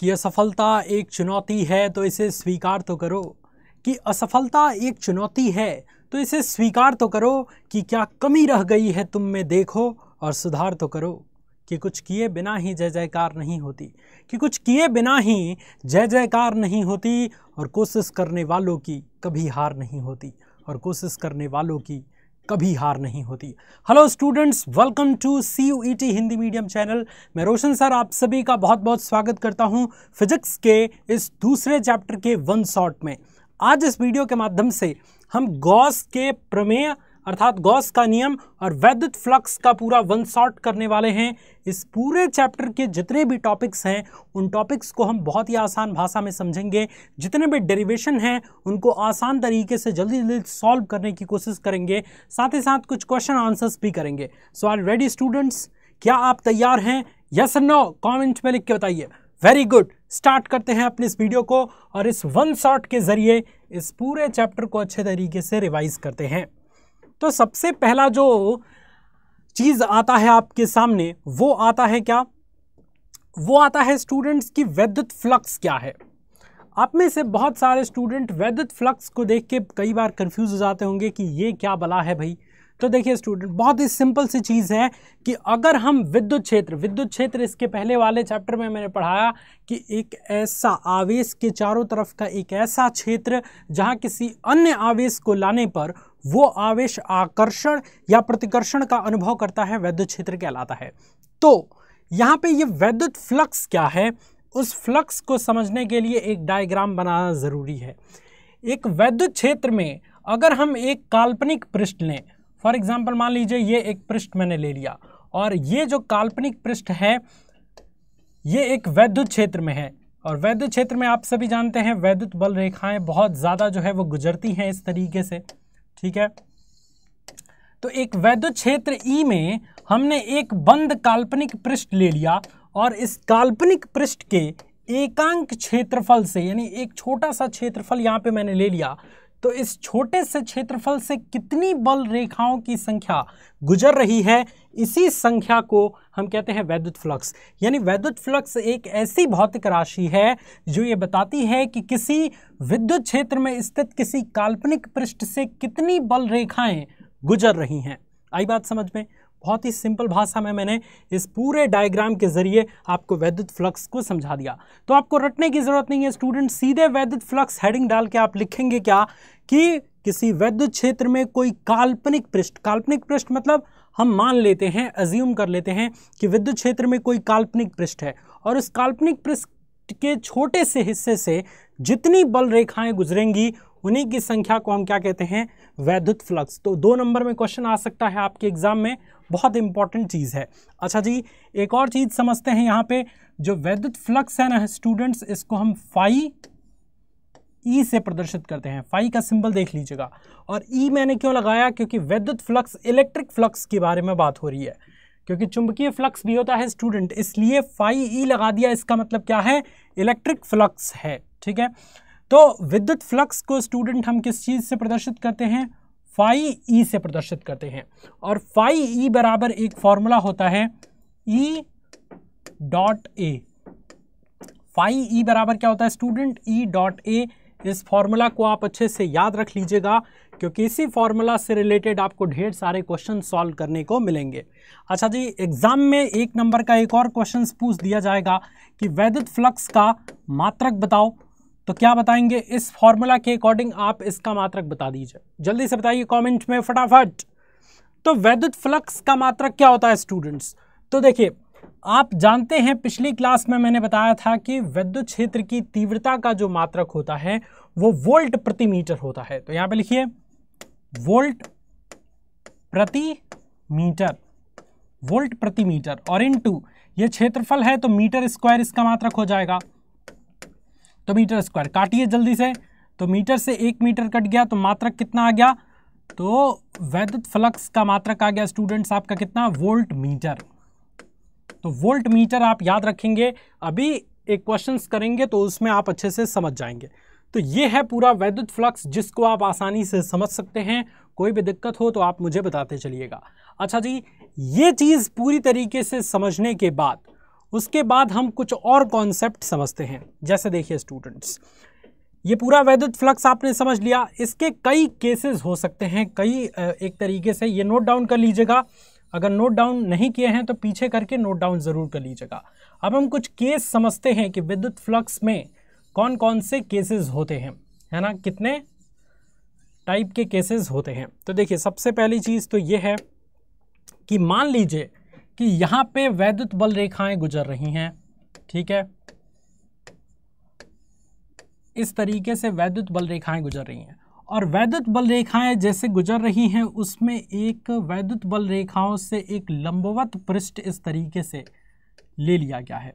कि असफलता एक चुनौती है तो इसे स्वीकार तो करो कि असफलता एक चुनौती है तो इसे स्वीकार तो करो कि क्या कमी रह गई है तुम में देखो और सुधार तो करो कि कुछ किए बिना ही जय जयकार नहीं होती कि कुछ किए बिना ही जय जयकार नहीं होती और कोशिश करने वालों की कभी हार नहीं होती और कोशिश करने वालों की कभी हार नहीं होती hello students welcome to C U E T Hindi medium channel मैं रोशन सर आप सभी का बहुत बहुत स्वागत करता हूं फिजिक्स के इस दूसरे चैप्टर के वन शॉट में आज इस वीडियो के माध्यम से हम गॉस के प्रमेय अर्थात गॉस का नियम और वैद्युत फ्लक्स का पूरा वन शॉट करने वाले हैं इस पूरे चैप्टर के जितने भी टॉपिक्स हैं उन टॉपिक्स को हम बहुत ही आसान भाषा में समझेंगे जितने भी डेरिवेशन हैं उनको आसान तरीके से जल्दी जल्दी सॉल्व करने की कोशिश करेंगे साथ ही साथ कुछ क्वेश्चन आंसर्स भी करेंगे सो आर रेडी स्टूडेंट्स क्या आप तैयार हैं यस नो कॉमेंट में लिख के बताइए वेरी गुड स्टार्ट करते हैं अपने इस वीडियो को और इस वन शॉट के ज़रिए इस पूरे चैप्टर को अच्छे तरीके से रिवाइज करते हैं तो सबसे पहला जो चीज़ आता है आपके सामने वो आता है क्या वो आता है स्टूडेंट्स की वैद्युत फ्लक्स क्या है आप में से बहुत सारे स्टूडेंट वैद्युत फ्लक्स को देख के कई बार कंफ्यूज हो जाते होंगे कि ये क्या बला है भाई तो देखिए स्टूडेंट बहुत ही सिंपल सी चीज़ है कि अगर हम विद्युत क्षेत्र विद्युत क्षेत्र इसके पहले वाले चैप्टर में मैंने पढ़ाया कि एक ऐसा आवेश के चारों तरफ का एक ऐसा क्षेत्र जहाँ किसी अन्य आवेश को लाने पर वो आवेश आकर्षण या प्रतिकर्षण का अनुभव करता है वैद्युत क्षेत्र कहलाता है तो यहाँ पे ये वैद्युत फ्लक्स क्या है उस फ्लक्स को समझने के लिए एक डायग्राम बनाना ज़रूरी है एक वैद्युत क्षेत्र में अगर हम एक काल्पनिक पृष्ठ लें फॉर एग्ज़ाम्पल मान लीजिए ये एक पृष्ठ मैंने ले लिया और ये जो काल्पनिक पृष्ठ है ये एक वैद्युत क्षेत्र में है और वैद्युत क्षेत्र में आप सभी जानते हैं वैद्युत बल रेखाएं बहुत ज़्यादा जो है वो गुजरती हैं इस तरीके से ठीक है तो एक वैद्य क्षेत्र ई e में हमने एक बंद काल्पनिक पृष्ठ ले लिया और इस काल्पनिक पृष्ठ के एकांक क्षेत्रफल से यानी एक छोटा सा क्षेत्रफल यहाँ पे मैंने ले लिया तो इस छोटे से क्षेत्रफल से कितनी बल रेखाओं की संख्या गुजर रही है इसी संख्या को हम कहते हैं वैद्युत फ्लक्स यानी वैद्युत फ्लक्स एक ऐसी भौतिक राशि है जो ये बताती है कि किसी विद्युत क्षेत्र में स्थित किसी काल्पनिक पृष्ठ से कितनी बल रेखाएं गुजर रही हैं आई बात समझ में बहुत ही सिंपल भाषा में मैंने इस पूरे डायग्राम के ज़रिए आपको वैद्युत फ्लक्स को समझा दिया तो आपको रटने की ज़रूरत नहीं है स्टूडेंट सीधे वैद्युत फ्लक्स हेडिंग डाल के आप लिखेंगे क्या कि किसी वैद्युत क्षेत्र में कोई काल्पनिक पृष्ठ काल्पनिक पृष्ठ मतलब हम मान लेते हैं अज्यूम कर लेते हैं कि विद्युत क्षेत्र में कोई काल्पनिक पृष्ठ है और उस काल्पनिक पृष्ठ के छोटे से हिस्से से जितनी बल रेखाएं गुजरेंगी उन्हीं की संख्या को हम क्या कहते हैं वैद्युत फ्लक्स तो दो नंबर में क्वेश्चन आ सकता है आपके एग्जाम में बहुत इंपॉर्टेंट चीज़ है अच्छा जी एक और चीज़ समझते हैं यहाँ पे जो वैद्युत फ्लक्स है ना स्टूडेंट्स इसको हम फाई ई e से प्रदर्शित करते हैं फाई का सिंबल देख लीजिएगा और ई e मैंने क्यों लगाया क्योंकि वैद्युत फ्लक्स इलेक्ट्रिक फ्लक्स के बारे में बात हो रही है क्योंकि चुंबकीय फ्लक्स भी होता है स्टूडेंट इसलिए फाई ई e लगा दिया इसका मतलब क्या है इलेक्ट्रिक फ्लक्स है ठीक है तो विद्युत फ्लक्स को स्टूडेंट हम किस चीज़ से प्रदर्शित करते हैं फाई ई से प्रदर्शित करते हैं और फाई ई बराबर एक फॉर्मूला होता है E dot A phi E बराबर क्या होता है स्टूडेंट ई डॉट ए इस फॉर्मूला को आप अच्छे से याद रख लीजिएगा क्योंकि इसी फॉर्मूला से रिलेटेड आपको ढेर सारे क्वेश्चन सॉल्व करने को मिलेंगे अच्छा जी एग्ज़ाम में एक नंबर का एक और क्वेश्चन पूछ दिया जाएगा कि वैद्युत फ्लक्स का मात्रक बताओ तो क्या बताएंगे इस फॉर्मूला के अकॉर्डिंग आप इसका मात्रक बता दीजिए जल्दी से बताइए कॉमेंट में फटाफट तो वैद्युत फ्लक्स का मात्रक क्या होता है स्टूडेंट्स तो देखिए आप जानते हैं पिछली क्लास में मैंने बताया था कि विद्युत क्षेत्र की तीव्रता का जो मात्रक होता है वो वोल्ट प्रति मीटर होता है तो यहां पे लिखिए वोल्ट प्रति मीटर वोल्ट प्रति मीटर और इन टू ये क्षेत्रफल है तो मीटर स्क्वायर इसका मात्रक हो जाएगा तो मीटर स्क्वायर काटिए जल्दी से तो मीटर से एक मीटर कट गया तो मात्रक कितना आ गया तो वैद्युत फ्लक्स का मात्रक आ गया स्टूडेंट्स आपका कितना वोल्ट मीटर तो वोल्ट मीटर आप याद रखेंगे अभी एक क्वेश्चन करेंगे तो उसमें आप अच्छे से समझ जाएंगे तो ये है पूरा वैद्युत फ्लक्स जिसको आप आसानी से समझ सकते हैं कोई भी दिक्कत हो तो आप मुझे बताते चलिएगा अच्छा जी ये चीज़ पूरी तरीके से समझने के बाद उसके बाद हम कुछ और कॉन्सेप्ट समझते हैं जैसे देखिए स्टूडेंट्स ये पूरा वैद्युत फ्लक्स आपने समझ लिया इसके कई केसेस हो सकते हैं कई एक तरीके से ये नोट डाउन कर लीजिएगा अगर नोट डाउन नहीं किए हैं तो पीछे करके नोट डाउन ज़रूर कर लीजिएगा अब हम कुछ केस समझते हैं कि विद्युत फ्लक्स में कौन कौन से केसेस होते हैं है ना कितने टाइप के केसेस होते हैं तो देखिए सबसे पहली चीज़ तो ये है कि मान लीजिए कि यहाँ पे वैद्युत बल रेखाएं गुजर रही हैं ठीक है इस तरीके से वैद्युत बल रेखाएं गुजर रही हैं और वैद्युत बल रेखाएं जैसे गुजर रही हैं उसमें एक वैद्युत बल रेखाओं से एक लंबवत पृष्ठ इस तरीके से ले लिया गया है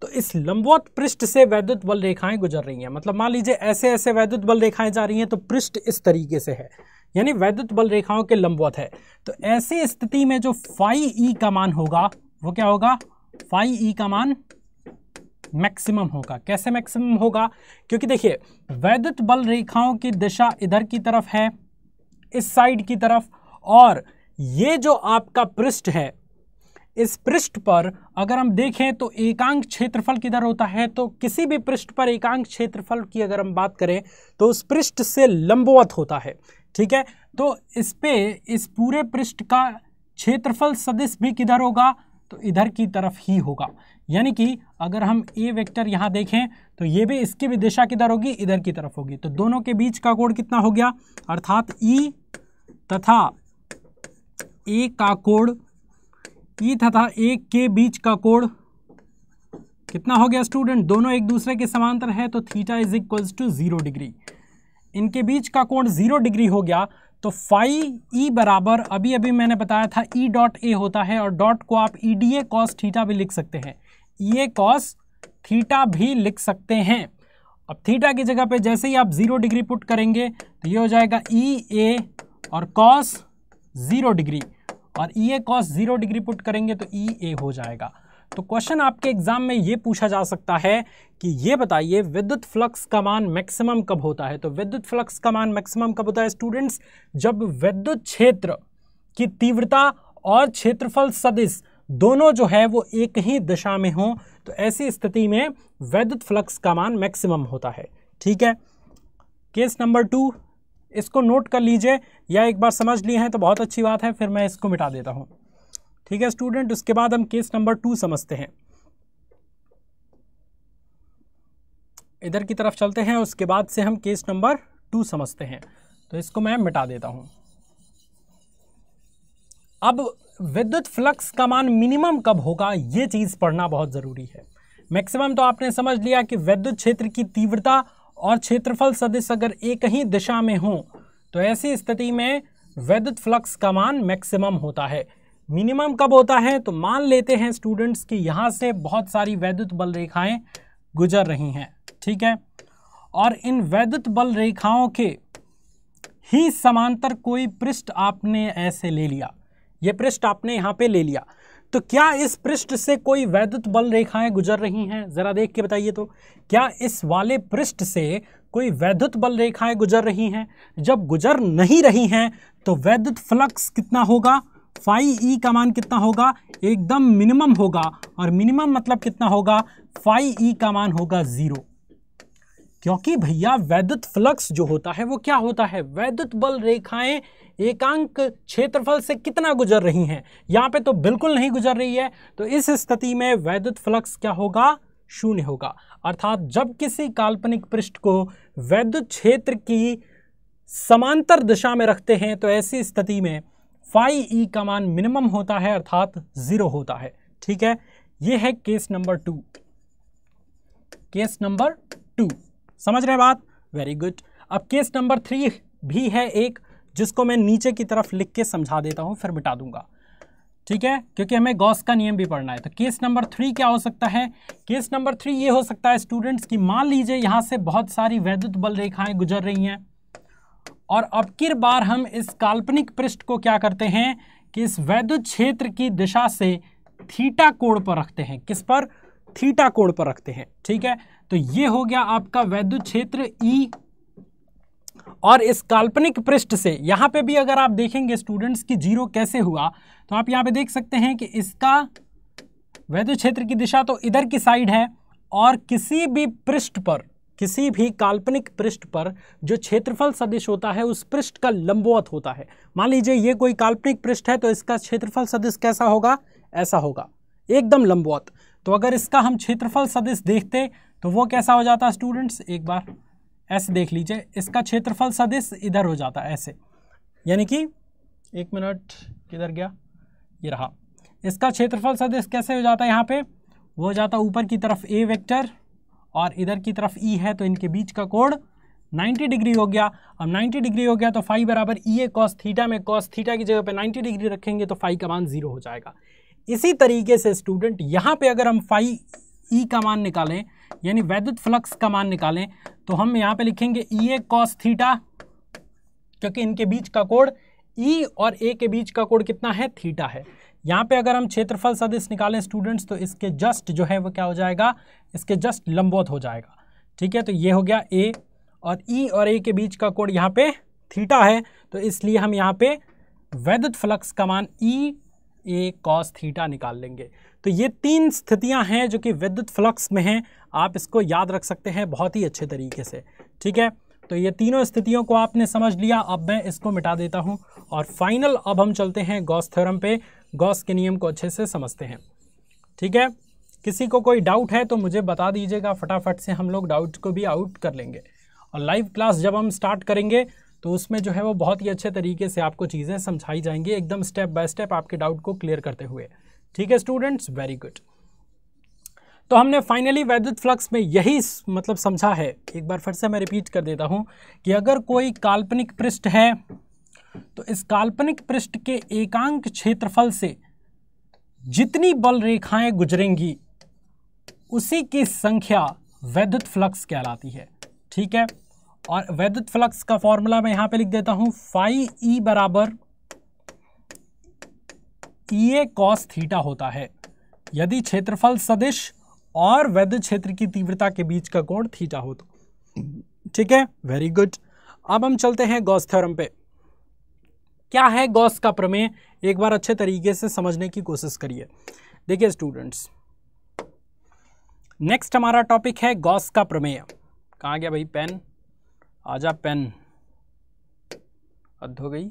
तो इस लंबवत पृष्ठ से वैद्युत बल रेखाएं गुजर रही हैं मतलब मान लीजिए ऐसे ऐसे वैद्युत बल रेखाएं जा रही हैं तो पृष्ठ इस तरीके से है यानी वैद्युत बल रेखाओं के लंबवत है तो ऐसी स्थिति में जो फाई ई का मान होगा वो क्या होगा फाई ई का मान मैक्सिमम होगा कैसे मैक्सिमम होगा क्योंकि देखिए वैद्युत बल रेखाओं की दिशा इधर की तरफ है इस साइड की तरफ और ये जो आपका पृष्ठ है इस पृष्ठ पर अगर हम देखें तो एकांक क्षेत्रफल किधर होता है तो किसी भी पृष्ठ पर एकांक क्षेत्रफल की अगर हम बात करें तो उस पृष्ठ से लंबवत होता है ठीक है तो इस पे इस पूरे पृष्ठ का क्षेत्रफल सदिश भी किधर होगा तो इधर की तरफ ही होगा यानी कि अगर हम ए वेक्टर यहाँ देखें तो ये भी इसकी भी दिशा किधर होगी इधर की तरफ होगी तो दोनों के बीच का कोण कितना हो गया अर्थात ई e तथा ए का कोण ई e तथा ए के बीच का कोण कितना हो गया स्टूडेंट दोनों एक दूसरे के समांतर है तो theta is equals to zero degree इनके बीच का कोण जीरो डिग्री हो गया तो फाइव ई e बराबर अभी अभी मैंने बताया था ई डॉट ए होता है और डॉट को आप E D A cos theta भी लिख सकते हैं ये कॉस थीटा भी लिख सकते हैं अब थीटा की जगह पे जैसे ही आप ज़ीरो डिग्री पुट करेंगे तो ये हो जाएगा ई e ए और कॉस ज़ीरो डिग्री और E A cos zero degree put करेंगे तो ई e ए हो जाएगा तो क्वेश्चन आपके एग्जाम में ये पूछा जा सकता है कि ये बताइए विद्युत फ्लक्स का मान मैक्सिमम कब होता है तो विद्युत फ्लक्स का मान मैक्सिमम कब होता है स्टूडेंट्स जब विद्युत क्षेत्र की तीव्रता और क्षेत्रफल सदिश दोनों जो है वो एक ही दिशा में हों तो ऐसी स्थिति में वैद्युत फ्लक्स का मान मैक्सिमम होता है ठीक है केस नंबर टू इसको नोट कर लीजिए या एक बार समझ लिए हैं तो बहुत अच्छी बात है फिर मैं इसको मिटा देता हूँ ठीक है स्टूडेंट उसके बाद हम केस नंबर टू समझते हैं इधर की तरफ चलते हैं उसके बाद से हम केस नंबर टू समझते हैं तो इसको मैं मिटा देता हूँ अब विद्युत फ्लक्स का मान मिनिमम कब होगा ये चीज़ पढ़ना बहुत ज़रूरी है मैक्सिमम तो आपने समझ लिया कि विद्युत क्षेत्र की तीव्रता और क्षेत्रफल सदस्य अगर एक ही दिशा में हो तो ऐसी स्थिति में विद्युत फ्लक्स का मान मैक्सिमम होता है मिनिमम कब होता है तो मान लेते हैं स्टूडेंट्स कि यहाँ से बहुत सारी वैद्युत बल रेखाएं गुजर रही हैं ठीक है और इन वैद्युत बल रेखाओं के ही समांतर कोई पृष्ठ आपने ऐसे ले लिया ये पृष्ठ आपने यहाँ पे ले लिया तो क्या इस पृष्ठ से कोई वैद्युत बल रेखाएं गुजर रही हैं ज़रा देख के बताइए तो क्या इस वाले पृष्ठ से कोई वैद्युत बल रेखाएं गुजर रही हैं जब गुजर नहीं रही हैं तो वैद्युत फ्लक्स कितना होगा फाइव ई का मान कितना होगा एकदम मिनिमम होगा और मिनिमम मतलब कितना होगा फाइव ई का मान होगा ज़ीरो क्योंकि भैया वैद्युत फ्लक्स जो होता है वो क्या होता है वैद्युत बल रेखाएं एकांक क्षेत्रफल से कितना गुजर रही हैं यहाँ पे तो बिल्कुल नहीं गुजर रही है तो इस स्थिति में वैद्युत फ्लक्स क्या होगा शून्य होगा अर्थात जब किसी काल्पनिक पृष्ठ को वैद्युत क्षेत्र की समांतर दिशा में रखते हैं तो ऐसी स्थिति में फाइव ई का मान मिनिमम होता है अर्थात ज़ीरो होता है ठीक है ये है case number two case number two समझ रहे बात वेरी गुड अब केस नंबर थ्री भी है एक जिसको मैं नीचे की तरफ लिख के समझा देता हूँ फिर मिटा दूंगा ठीक है क्योंकि हमें गॉस का नियम भी पढ़ना है तो केस नंबर थ्री क्या हो सकता है केस नंबर थ्री ये हो सकता है स्टूडेंट्स की मान लीजिए यहाँ से बहुत सारी वैद्युत बल रेखाएं गुजर रही हैं और अब किर बार हम इस काल्पनिक पृष्ठ को क्या करते हैं कि इस वैद्युत क्षेत्र की दिशा से थीटा कोण पर रखते हैं किस पर थीटा कोण पर रखते हैं ठीक है तो ये हो गया आपका वैद्युत क्षेत्र ई e और इस काल्पनिक पृष्ठ से यहां पे भी अगर आप देखेंगे स्टूडेंट्स की जीरो कैसे हुआ तो आप यहां पे देख सकते हैं कि इसका वैद्युत क्षेत्र की दिशा तो इधर की साइड है और किसी भी पृष्ठ पर किसी भी काल्पनिक पृष्ठ पर जो क्षेत्रफल सदिश होता है उस पृष्ठ का लंबवत होता है मान लीजिए ये कोई काल्पनिक पृष्ठ है तो इसका क्षेत्रफल सदिश कैसा होगा ऐसा होगा एकदम लंबवत तो अगर इसका हम क्षेत्रफल सदिश देखते तो वो कैसा हो जाता स्टूडेंट्स एक बार ऐसे देख लीजिए इसका क्षेत्रफल सदिश इधर हो जाता ऐसे यानी कि एक मिनट किधर गया ये रहा इसका क्षेत्रफल सदिश कैसे हो जाता है यहाँ पे वो हो जाता ऊपर की तरफ ए वेक्टर और इधर की तरफ ई e है तो इनके बीच का कोण 90 डिग्री हो गया अब 90 डिग्री हो गया तो फाइव बराबर ई ए कॉस थीटा में कॉस थीटा की जगह पे 90 डिग्री रखेंगे तो फाइव का मान जीरो हो जाएगा इसी तरीके से स्टूडेंट यहाँ पे अगर हम फाई ई e का मान निकालें यानी वैद्युत फ्लक्स का मान निकालें तो हम यहाँ पे लिखेंगे ई ए कॉस थीटा क्योंकि इनके बीच का कोड ई e और ए के बीच का कोड कितना है थीटा है यहाँ पे अगर हम क्षेत्रफल सदस्य निकालें स्टूडेंट्स तो इसके जस्ट जो है वो क्या हो जाएगा इसके जस्ट लंबोत हो जाएगा ठीक है तो ये हो गया ए और ई e और ए के बीच का कोड यहाँ पे थीटा है तो इसलिए हम यहाँ पे वैद्युत फ्लक्स का मान ई ए कॉस थीटा निकाल लेंगे तो ये तीन स्थितियां हैं जो कि विद्युत फ्लक्स में हैं आप इसको याद रख सकते हैं बहुत ही अच्छे तरीके से ठीक है तो ये तीनों स्थितियों को आपने समझ लिया अब मैं इसको मिटा देता हूँ और फाइनल अब हम चलते हैं गॉस थ्योरम पे गॉस के नियम को अच्छे से समझते हैं ठीक है किसी को कोई डाउट है तो मुझे बता दीजिएगा फटाफट से हम लोग डाउट को भी आउट कर लेंगे और लाइव क्लास जब हम स्टार्ट करेंगे तो उसमें जो है वो बहुत ही अच्छे तरीके से आपको चीज़ें समझाई जाएंगी एकदम स्टेप बाय स्टेप आपके डाउट को क्लियर करते हुए ठीक है स्टूडेंट्स वेरी गुड तो हमने फाइनली वैद्युत फ्लक्स में यही मतलब समझा है एक बार फिर से मैं रिपीट कर देता हूँ कि अगर कोई काल्पनिक पृष्ठ है तो इस काल्पनिक पृष्ठ के एकांक क्षेत्रफल से जितनी बल रेखाएं गुजरेंगी उसी की संख्या वैद्युत फ्लक्स कहलाती है ठीक है और वैद्युत फ्लक्स का फॉर्मूला मैं यहां पे लिख देता हूं फाइ ई बराबर ई ए कॉस थीटा होता है यदि क्षेत्रफल सदिश और वैद्युत क्षेत्र की तीव्रता के बीच का कोण थीटा हो तो ठीक है वेरी गुड अब हम चलते हैं गॉस थ्योरम पे क्या है गॉस का प्रमेय एक बार अच्छे तरीके से समझने की कोशिश करिए देखिए स्टूडेंट्स नेक्स्ट हमारा टॉपिक है गॉस का प्रमेय कहाँ गया भाई पेन आजा पेन अध हो गई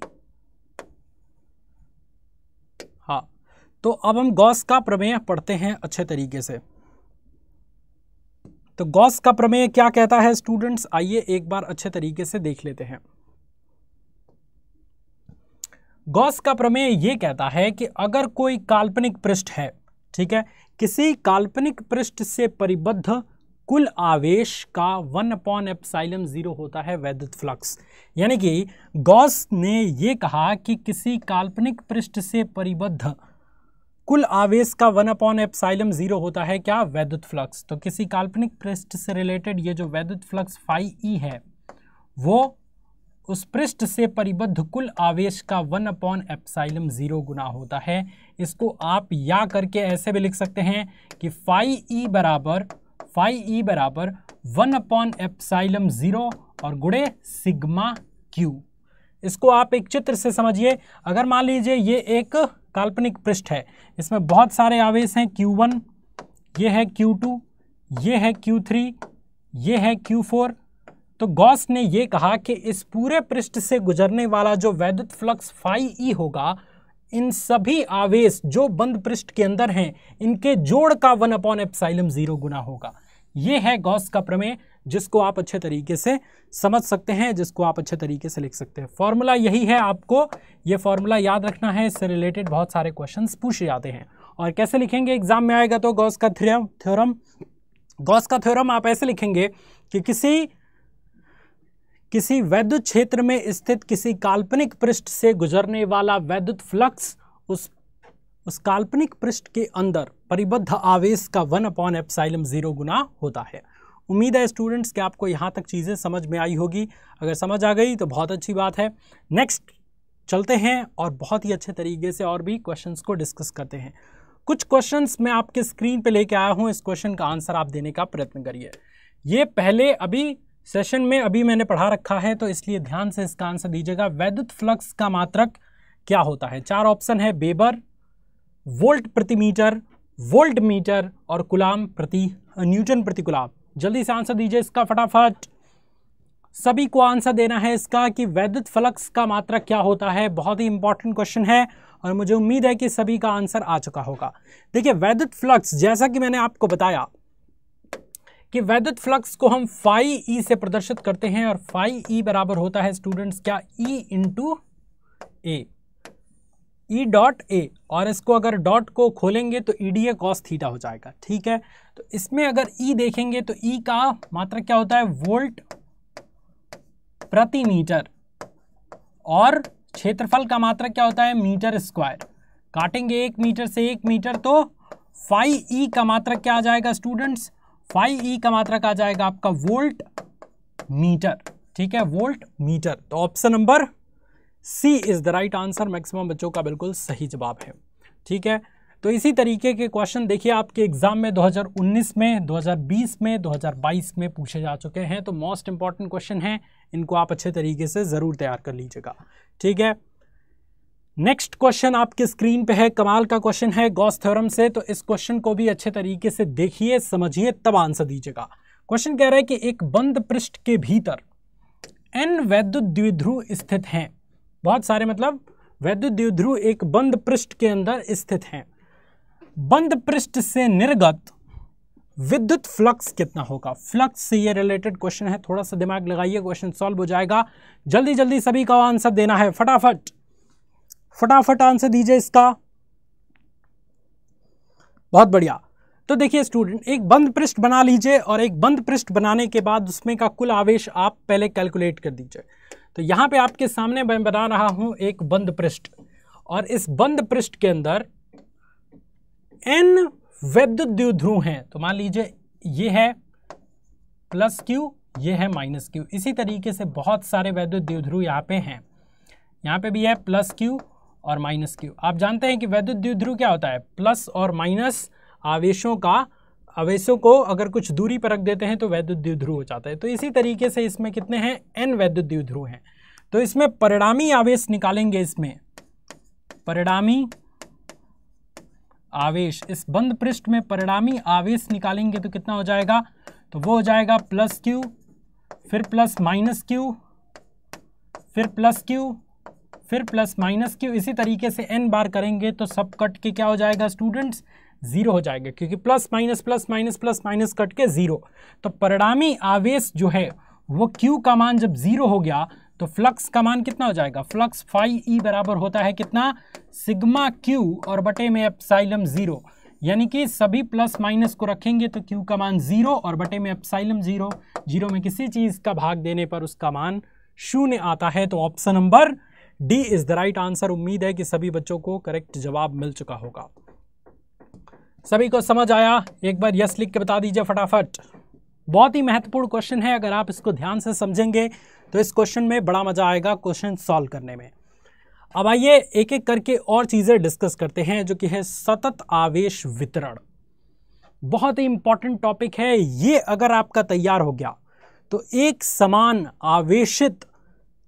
हाँ तो अब हम गॉस का प्रमेय पढ़ते हैं अच्छे तरीके से तो गॉस का प्रमेय क्या कहता है स्टूडेंट्स आइए एक बार अच्छे तरीके से देख लेते हैं गॉस का प्रमेय ये कहता है कि अगर कोई काल्पनिक पृष्ठ है ठीक है किसी काल्पनिक पृष्ठ से परिबद्ध कुल आवेश का वन अपॉन एप्साइलम ज़ीरो होता है वैद्युत फ्लक्स यानी कि गॉस ने ये कहा कि किसी काल्पनिक पृष्ठ से परिबद्ध कुल आवेश का वन अपॉन एप्साइलम ज़ीरो होता है क्या वैद्युत फ्लक्स तो किसी काल्पनिक पृष्ठ से रिलेटेड ये जो वैद्युत फ्लक्स फाई ई e है वो उस पृष्ठ से परिबद्ध कुल आवेश का वन अपॉन एप्साइलम ज़ीरो गुना होता है इसको आप या करके ऐसे भी लिख सकते हैं कि फाई ई e बराबर फाइव ई बराबर वन अपॉन एप्साइलम ज़ीरो और गुड़े सिग्मा क्यू इसको आप एक चित्र से समझिए अगर मान लीजिए ये एक काल्पनिक पृष्ठ है इसमें बहुत सारे आवेश हैं क्यू वन ये है क्यू टू ये है क्यू थ्री ये है क्यू फोर तो गॉस ने ये कहा कि इस पूरे पृष्ठ से गुजरने वाला जो वैद्युत फ्लक्स फाइव ई होगा इन सभी आवेश जो बंद पृष्ठ के अंदर हैं इनके जोड़ का वन अपॉन एप्साइलम ज़ीरो गुना होगा ये है गॉस का प्रमेय जिसको आप अच्छे तरीके से समझ सकते हैं जिसको आप अच्छे तरीके से लिख सकते हैं फॉर्मूला यही है आपको ये फॉर्मूला याद रखना है इससे रिलेटेड बहुत सारे क्वेश्चन पूछे जाते हैं और कैसे लिखेंगे एग्जाम में आएगा तो गॉस का थ्योरम थ्योरम गॉस का थ्योरम आप ऐसे लिखेंगे कि किसी किसी वैद्युत क्षेत्र में स्थित किसी काल्पनिक पृष्ठ से गुजरने वाला वैद्युत फ्लक्स उस उस काल्पनिक पृष्ठ के अंदर परिबद्ध आवेश का वन अपॉन एप्साइलम ज़ीरो गुना होता है उम्मीद है स्टूडेंट्स कि आपको यहाँ तक चीज़ें समझ में आई होगी अगर समझ आ गई तो बहुत अच्छी बात है नेक्स्ट चलते हैं और बहुत ही अच्छे तरीके से और भी क्वेश्चंस को डिस्कस करते हैं कुछ क्वेश्चंस मैं आपके स्क्रीन पे लेके आया हूँ इस क्वेश्चन का आंसर आप देने का प्रयत्न करिए ये पहले अभी सेशन में अभी मैंने पढ़ा रखा है तो इसलिए ध्यान से इसका आंसर दीजिएगा वैद्युत फ्लक्स का मात्रक क्या होता है चार ऑप्शन है बेबर वोल्ट प्रति मीटर वोल्ट मीटर और गुलाम प्रति न्यूटन प्रति गुलाम जल्दी से आंसर दीजिए इसका फटाफट सभी को आंसर देना है इसका कि वैद्युत फ्लक्स का मात्रा क्या होता है बहुत ही इंपॉर्टेंट क्वेश्चन है और मुझे उम्मीद है कि सभी का आंसर आ चुका होगा देखिए वैद्युत फ्लक्स जैसा कि मैंने आपको बताया कि वैद्युत फ्लक्स को हम फाई ई से प्रदर्शित करते हैं और फाई ई बराबर होता है स्टूडेंट्स क्या E into A E dot A और इसको अगर डॉट को खोलेंगे तो E D A cos theta हो जाएगा ठीक है तो इसमें अगर ई e देखेंगे तो ई e का मात्र क्या होता है वोल्ट प्रति मीटर और क्षेत्रफल का मात्र क्या होता है मीटर स्क्वायर काटेंगे एक मीटर से एक मीटर तो फाइव ई e का मात्रक क्या आ जाएगा स्टूडेंट्स फाइव ई का मात्रक आ जाएगा आपका वोल्ट मीटर ठीक है वोल्ट मीटर तो option number C is the right answer maximum बच्चों का बिल्कुल सही जवाब है ठीक है तो इसी तरीके के क्वेश्चन देखिए आपके एग्ज़ाम में 2019 में 2020 में 2022 में पूछे जा चुके हैं तो मोस्ट इंपॉर्टेंट क्वेश्चन हैं इनको आप अच्छे तरीके से ज़रूर तैयार कर लीजिएगा ठीक है नेक्स्ट क्वेश्चन आपके स्क्रीन पे है कमाल का क्वेश्चन है गॉस थ्योरम से तो इस क्वेश्चन को भी अच्छे तरीके से देखिए समझिए तब आंसर दीजिएगा क्वेश्चन कह रहा है कि एक बंद पृष्ठ के भीतर एन वैद्युत द्विध्रुव स्थित हैं बहुत सारे मतलब वैद्युत द्विध्रुव एक बंद पृष्ठ के अंदर स्थित हैं बंद पृष्ठ से निर्गत विद्युत फ्लक्स कितना होगा फ्लक्स से ये रिलेटेड क्वेश्चन है थोड़ा सा दिमाग लगाइए क्वेश्चन सॉल्व हो जाएगा जल्दी जल्दी सभी का आंसर देना है फटाफट फटाफट आंसर दीजिए इसका बहुत बढ़िया तो देखिए स्टूडेंट एक बंद पृष्ठ बना लीजिए और एक बंद पृष्ठ बनाने के बाद उसमें का कुल आवेश आप पहले कैलकुलेट कर दीजिए तो यहाँ पे आपके सामने मैं बना रहा हूँ एक बंद पृष्ठ और इस बंद पृष्ठ के अंदर एन वैद्युत द्विध्रुव हैं तो मान लीजिए ये है प्लस क्यू ये है माइनस क्यू इसी तरीके से बहुत सारे वैद्युत द्विध्रुव यहाँ पे हैं यहाँ पे भी है प्लस क्यू और माइनस क्यू आप जानते हैं कि वैद्युत द्विध्रुव क्या होता है प्लस और माइनस आवेशों का आवेशों को अगर कुछ दूरी पर रख देते हैं तो वैद्युत द्विध्रुव हो जाता है तो इसी तरीके से इसमें कितने हैं एन वैद्युत द्विध्रुव हैं तो इसमें परिणामी आवेश निकालेंगे इसमें परिणामी आवेश इस बंद पृष्ठ में परिणामी आवेश निकालेंगे तो कितना हो जाएगा तो वो हो जाएगा प्लस क्यू फिर प्लस माइनस क्यू फिर प्लस क्यू फिर प्लस माइनस क्यू इसी तरीके से एन बार करेंगे तो सब कट के क्या हो जाएगा स्टूडेंट्स ज़ीरो हो जाएगा क्योंकि plus minus plus minus plus minus cut के ज़ीरो तो परिणामी आवेश जो है वो क्यू का मान जब ज़ीरो हो गया तो फ्लक्स का मान कितना हो जाएगा फ्लक्स फाइव ई बराबर होता है कितना सिग्मा क्यू और बटे में एप्साइलम ज़ीरो यानी कि सभी प्लस माइनस को रखेंगे तो क्यू का मान ज़ीरो और बटे में एप्साइलम ज़ीरो जीरो में किसी चीज़ का भाग देने पर उसका मान शून्य आता है तो option number D is the right answer उम्मीद है कि सभी बच्चों को करेक्ट जवाब मिल चुका होगा सभी को समझ आया एक बार यस लिख के बता दीजिए फटाफट बहुत ही महत्वपूर्ण क्वेश्चन है अगर आप इसको ध्यान से समझेंगे तो इस क्वेश्चन में बड़ा मज़ा आएगा क्वेश्चन सॉल्व करने में अब आइए एक एक करके और चीज़ें डिस्कस करते हैं जो कि है सतत आवेश वितरण बहुत ही इंपॉर्टेंट टॉपिक है ये अगर आपका तैयार हो गया तो एक समान आवेशित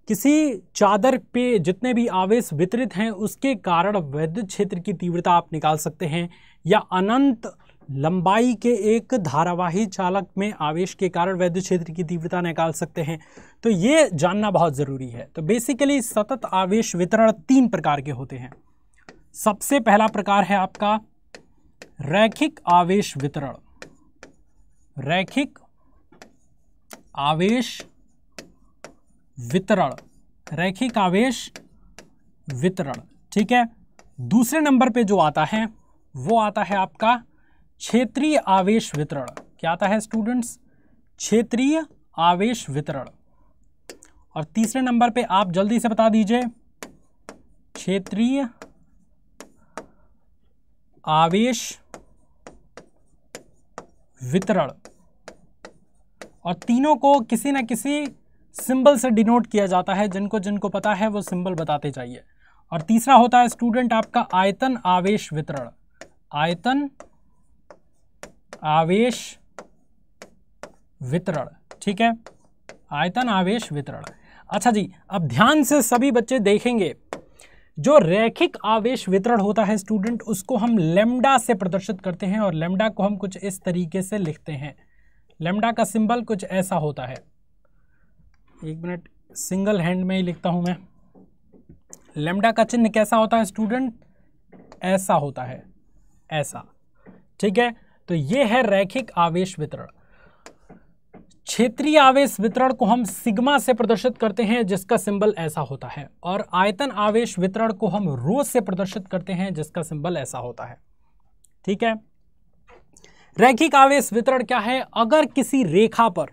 किसी चादर पे जितने भी आवेश वितरित हैं उसके कारण वैद्य क्षेत्र की तीव्रता आप निकाल सकते हैं या अनंत लंबाई के एक धारावाही चालक में आवेश के कारण वैद्य क्षेत्र की तीव्रता निकाल सकते हैं तो ये जानना बहुत ज़रूरी है तो बेसिकली सतत आवेश वितरण तीन प्रकार के होते हैं सबसे पहला प्रकार है आपका रैखिक आवेश वितरण रैखिक आवेश वितरण रैखिक आवेश वितरण ठीक है दूसरे नंबर पे जो आता है वो आता है आपका क्षेत्रीय आवेश वितरण क्या आता है स्टूडेंट्स क्षेत्रीय आवेश वितरण और तीसरे नंबर पे आप जल्दी से बता दीजिए क्षेत्रीय आवेश वितरण और तीनों को किसी ना किसी सिंबल से डिनोट किया जाता है जिनको जिनको पता है वो सिंबल बताते जाइए और तीसरा होता है स्टूडेंट आपका आयतन आवेश वितरण आयतन आवेश वितरण ठीक है आयतन आवेश वितरण अच्छा जी अब ध्यान से सभी बच्चे देखेंगे जो रैखिक आवेश वितरण होता है स्टूडेंट उसको हम लेमडा से प्रदर्शित करते हैं और लेमडा को हम कुछ इस तरीके से लिखते हैं लेमडा का सिंबल कुछ ऐसा होता है एक मिनट सिंगल हैंड में ही लिखता हूं मैं लेमडा का चिन्ह कैसा होता है स्टूडेंट ऐसा होता है ऐसा ठीक है तो ये है रैखिक आवेश वितरण क्षेत्रीय आवेश वितरण को हम सिग्मा से प्रदर्शित करते हैं जिसका सिंबल ऐसा होता है और आयतन आवेश वितरण को हम रो से प्रदर्शित करते हैं जिसका सिंबल ऐसा होता है ठीक है रैखिक आवेश वितरण क्या है अगर किसी रेखा पर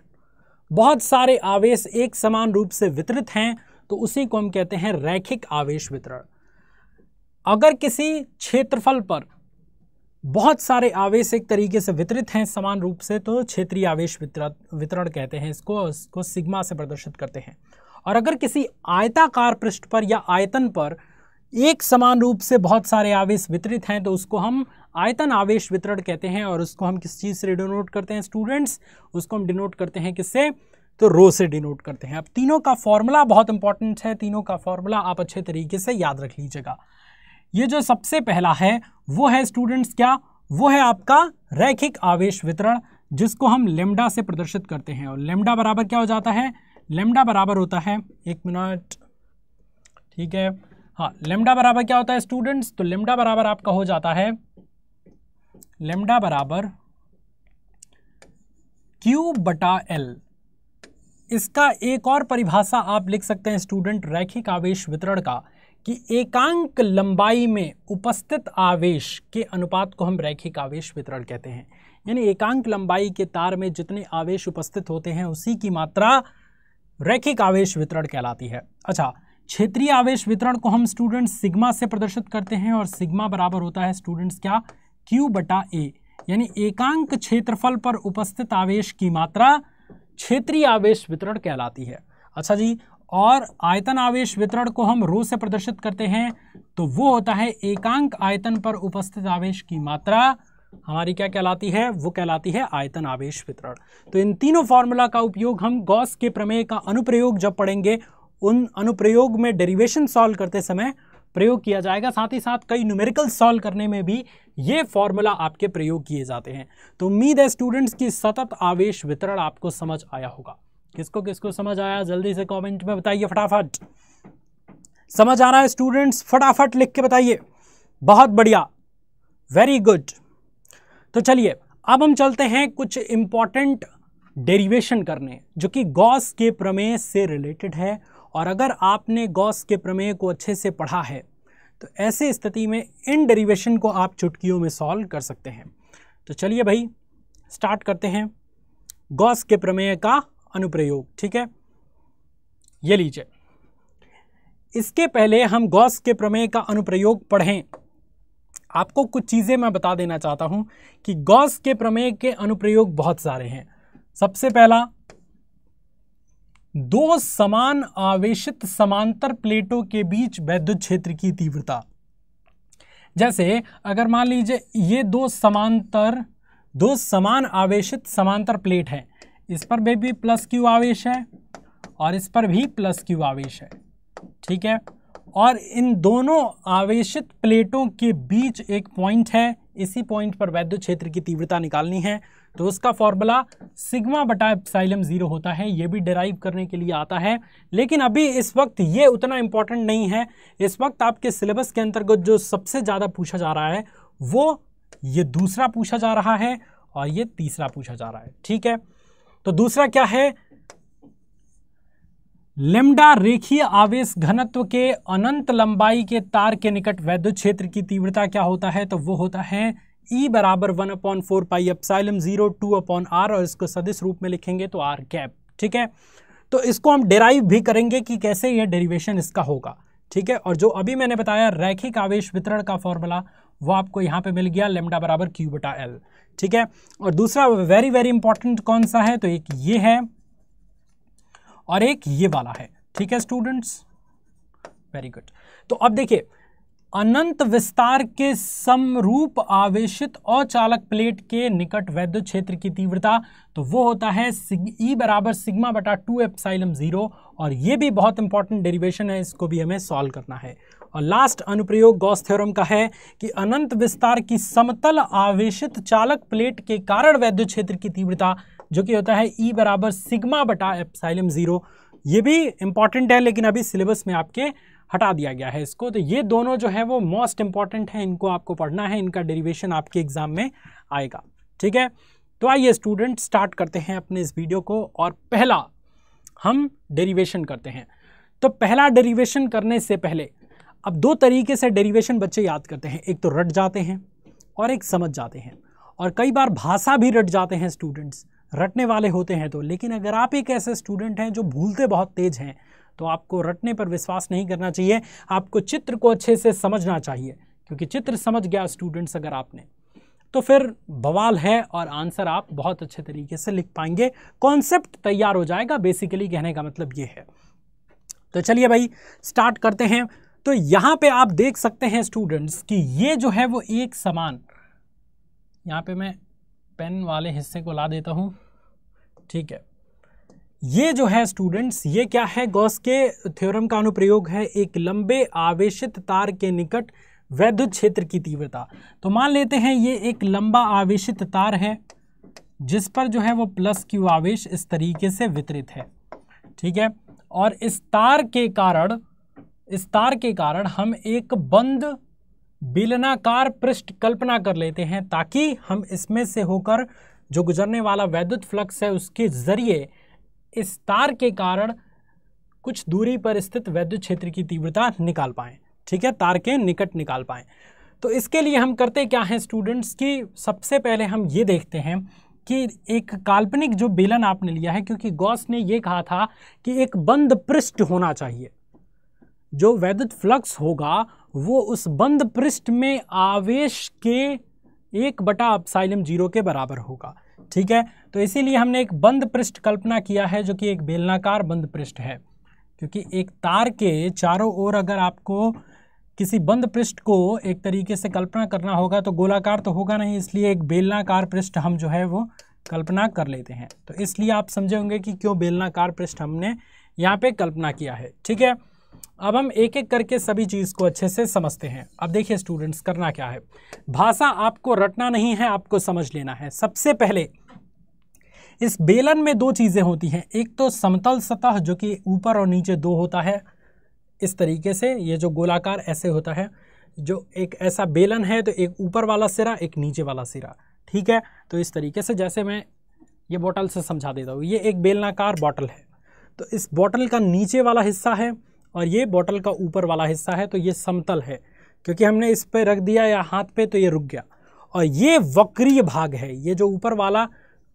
बहुत सारे आवेश एक समान रूप से वितरित हैं तो उसी को हम कहते हैं रैखिक आवेश वितरण अगर किसी क्षेत्रफल पर बहुत सारे आवेश एक तरीके से वितरित हैं समान रूप से तो क्षेत्रीय आवेश वितरण कहते हैं इसको इसको सिग्मा से प्रदर्शित करते हैं और अगर किसी आयताकार पृष्ठ पर या आयतन पर एक समान रूप से बहुत सारे आवेश वितरित हैं तो उसको हम आयतन आवेश वितरण कहते हैं और उसको हम किस चीज़ से डिनोट करते हैं स्टूडेंट्स उसको हम डिनोट करते हैं किससे तो रो से डिनोट करते हैं अब तीनों का फॉर्मूला बहुत इंपॉर्टेंट है तीनों का फॉर्मूला आप अच्छे तरीके से याद रख लीजिएगा ये जो सबसे पहला है वो है स्टूडेंट्स क्या वो है आपका रैखिक आवेश वितरण जिसको हम लेमडा से प्रदर्शित करते हैं और लेमडा बराबर क्या हो जाता है लेमडा बराबर होता है एक मिनट ठीक है हाँ लेमडा बराबर क्या होता है स्टूडेंट्स तो लेमडा बराबर आपका हो जाता है लेमडा बराबर क्यू बटा एल इसका एक और परिभाषा आप लिख सकते हैं स्टूडेंट रैखिक आवेश वितरण का कि एकांक लंबाई में उपस्थित आवेश के अनुपात को हम रैखिक आवेश वितरण कहते हैं यानी एकांक लंबाई के तार में जितने आवेश उपस्थित होते हैं उसी की मात्रा रैखिक आवेश वितरण कहलाती है अच्छा क्षेत्रीय आवेश वितरण को हम स्टूडेंट सिग्मा से प्रदर्शित करते हैं और सिग्मा बराबर होता है स्टूडेंट्स क्या क्यू बटा ए यानी एकांक क्षेत्रफल पर उपस्थित आवेश की मात्रा क्षेत्रीय आवेश वितरण कहलाती है अच्छा जी और आयतन आवेश वितरण को हम रो से प्रदर्शित करते हैं तो वो होता है एकांक आयतन पर उपस्थित आवेश की मात्रा हमारी क्या कहलाती है वो कहलाती है आयतन आवेश वितरण तो इन तीनों फॉर्मूला का उपयोग हम गॉस के प्रमेय का अनुप्रयोग जब पढ़ेंगे उन अनुप्रयोग में डेरिवेशन सॉल्व करते समय प्रयोग किया जाएगा साथ ही साथ कई न्यूमेरिकल सॉल्व करने में भी ये फॉर्मूला आपके प्रयोग किए जाते हैं तो उम्मीद है स्टूडेंट्स की सतत आवेश वितरण आपको समझ आया होगा किसको किसको समझ आया जल्दी से कमेंट में बताइए फटाफट समझ आ रहा है स्टूडेंट्स फटाफट लिख के बताइए बहुत बढ़िया वेरी गुड तो चलिए अब हम चलते हैं कुछ इम्पॉर्टेंट डेरिवेशन करने जो कि गॉस के प्रमेय से रिलेटेड है और अगर आपने गॉस के प्रमेय को अच्छे से पढ़ा है तो ऐसे स्थिति में इन डेरिवेशन को आप चुटकियों में सॉल्व कर सकते हैं तो चलिए भाई स्टार्ट करते हैं गॉस के प्रमेय का अनुप्रयोग ठीक है ये लीजिए इसके पहले हम गॉस के प्रमेय का अनुप्रयोग पढ़ें आपको कुछ चीज़ें मैं बता देना चाहता हूं कि गॉस के प्रमेय के अनुप्रयोग बहुत सारे हैं सबसे पहला दो समान आवेशित समांतर प्लेटों के बीच वैद्युत क्षेत्र की तीव्रता जैसे अगर मान लीजिए ये दो समांतर दो समान आवेशित समांतर प्लेट हैं इस पर भी प्लस क्यू आवेश है और इस पर भी प्लस क्यू आवेश है ठीक है और इन दोनों आवेशित प्लेटों के बीच एक पॉइंट है इसी पॉइंट पर वैद्य क्षेत्र की तीव्रता निकालनी है तो उसका फॉर्मूला सिग्मा बटा एप्साइलम ज़ीरो होता है ये भी डिराइव करने के लिए आता है लेकिन अभी इस वक्त ये उतना इम्पॉर्टेंट नहीं है इस वक्त आपके सिलेबस के अंतर्गत जो सबसे ज़्यादा पूछा जा रहा है वो ये दूसरा पूछा जा रहा है और ये तीसरा पूछा जा रहा है ठीक है तो दूसरा क्या है लेमडा रेखीय आवेश घनत्व के अनंत लंबाई के तार के निकट वैद्युत क्षेत्र की तीव्रता क्या होता है तो वो होता है ई e बराबर one upon four pi epsilon zero two upon R और इसको सदिश रूप में लिखेंगे तो आर कैप ठीक है तो इसको हम डेराइव भी करेंगे कि कैसे यह डेरिवेशन इसका होगा ठीक है और जो अभी मैंने बताया रैखिक आवेश वितरण का फॉर्मूला वो आपको यहाँ पे मिल गया लेमडा बराबर क्यू बटा एल ठीक है और दूसरा वेरी वेरी इंपॉर्टेंट कौन सा है तो एक ये है और एक ये वाला है ठीक है स्टूडेंट्स वेरी गुड तो अब देखिए अनंत विस्तार के समरूप आवेशित अचालक प्लेट के निकट वैद्य क्षेत्र की तीव्रता तो वो होता है ई e बराबर सिग्मा बटा टू एप्साइलम ज़ीरो और ये भी बहुत इंपॉर्टेंट डेरिवेशन है इसको भी हमें सॉल्व करना है और लास्ट अनुप्रयोग गॉस थ्योरम का है कि अनंत विस्तार की समतल आवेशित चालक प्लेट के कारण वैद्युत क्षेत्र की तीव्रता जो कि होता है ई e बराबर सिग्मा बटा एप्साइलम ज़ीरो ये भी इम्पॉर्टेंट है लेकिन अभी सिलेबस में आपके हटा दिया गया है इसको तो ये दोनों जो है वो मोस्ट इम्पॉर्टेंट है इनको आपको पढ़ना है इनका डेरिवेशन आपके एग्ज़ाम में आएगा ठीक है तो आइए स्टूडेंट स्टार्ट करते हैं अपने इस वीडियो को और पहला हम डेरिवेशन करते हैं तो पहला डेरिवेशन करने से पहले अब दो तरीके से डेरिवेशन बच्चे याद करते हैं एक तो रट जाते हैं और एक समझ जाते हैं और कई बार भाषा भी रट जाते हैं स्टूडेंट्स रटने वाले होते हैं तो लेकिन अगर आप एक ऐसे स्टूडेंट हैं जो भूलते बहुत तेज़ हैं तो आपको रटने पर विश्वास नहीं करना चाहिए आपको चित्र को अच्छे से समझना चाहिए क्योंकि चित्र समझ गया स्टूडेंट्स अगर आपने तो फिर बवाल है और आंसर आप बहुत अच्छे तरीके से लिख पाएंगे कॉन्सेप्ट तैयार हो जाएगा बेसिकली कहने का मतलब ये है तो चलिए भाई स्टार्ट करते हैं तो यहां पे आप देख सकते हैं स्टूडेंट्स कि ये जो है वो एक समान यहां पे मैं पेन वाले हिस्से को ला देता हूं ठीक है ये जो है स्टूडेंट्स ये क्या है गॉस के थ्योरम का अनुप्रयोग है एक लंबे आवेशित तार के निकट वैद्युत क्षेत्र की तीव्रता तो मान लेते हैं ये एक लंबा आवेशित तार है जिस पर जो है वो प्लस क्यू आवेश इस तरीके से वितरित है ठीक है और इस तार के कारण इस तार के कारण हम एक बंद बिलनाकार पृष्ठ कल्पना कर लेते हैं ताकि हम इसमें से होकर जो गुजरने वाला वैद्युत फ्लक्स है उसके जरिए इस तार के कारण कुछ दूरी पर स्थित वैद्युत क्षेत्र की तीव्रता निकाल पाएँ ठीक है तार के निकट निकाल पाएँ तो इसके लिए हम करते क्या हैं स्टूडेंट्स की सबसे पहले हम ये देखते हैं कि एक काल्पनिक जो बेलन आपने लिया है क्योंकि गॉस ने ये कहा था कि एक बंद पृष्ठ होना चाहिए जो वैद्युत फ्लक्स होगा वो उस बंद पृष्ठ में आवेश के एक बटा अपसाइलम जीरो के बराबर होगा ठीक है तो इसीलिए हमने एक बंद पृष्ठ कल्पना किया है जो कि एक बेलनाकार बंद पृष्ठ है क्योंकि एक तार के चारों ओर अगर आपको किसी बंद पृष्ठ को एक तरीके से कल्पना करना होगा तो गोलाकार तो होगा नहीं इसलिए एक बेलनाकार पृष्ठ हम जो है वो कल्पना कर लेते हैं तो इसलिए आप समझे होंगे कि क्यों बेलनाकार पृष्ठ हमने यहाँ पे कल्पना किया है ठीक है अब हम एक एक करके सभी चीज़ को अच्छे से समझते हैं अब देखिए स्टूडेंट्स करना क्या है भाषा आपको रटना नहीं है आपको समझ लेना है सबसे पहले इस बेलन में दो चीज़ें होती हैं एक तो समतल सतह जो कि ऊपर और नीचे दो होता है इस तरीके से ये जो गोलाकार ऐसे होता है जो एक ऐसा बेलन है तो एक ऊपर वाला सिरा एक नीचे वाला सिरा ठीक है तो इस तरीके से जैसे मैं ये बॉटल से समझा देता हूँ ये एक बेलनाकार बॉटल है तो इस बॉटल का नीचे वाला हिस्सा है और ये बॉटल का ऊपर वाला हिस्सा है तो ये समतल है क्योंकि हमने इस पर रख दिया या हाथ पे तो ये रुक गया और ये वक्रीय भाग है ये जो ऊपर वाला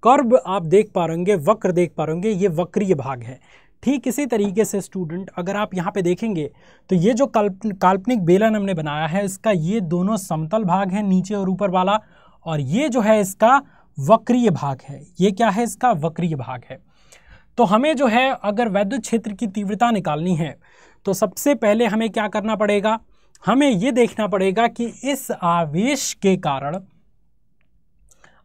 कर्ब आप देख पा रहेंगे वक्र देख पा रहेंगे ये वक्रीय भाग है ठीक इसी तरीके से स्टूडेंट अगर आप यहाँ पे देखेंगे तो ये जो काल्प काल्पनिक बेलन हमने बनाया है इसका ये दोनों समतल भाग है नीचे और ऊपर वाला और ये जो है इसका वक्रीय भाग है ये क्या है इसका वक्रीय भाग है तो हमें जो है अगर वैद्युत क्षेत्र की तीव्रता निकालनी है तो सबसे पहले हमें क्या करना पड़ेगा हमें यह देखना पड़ेगा कि इस आवेश के कारण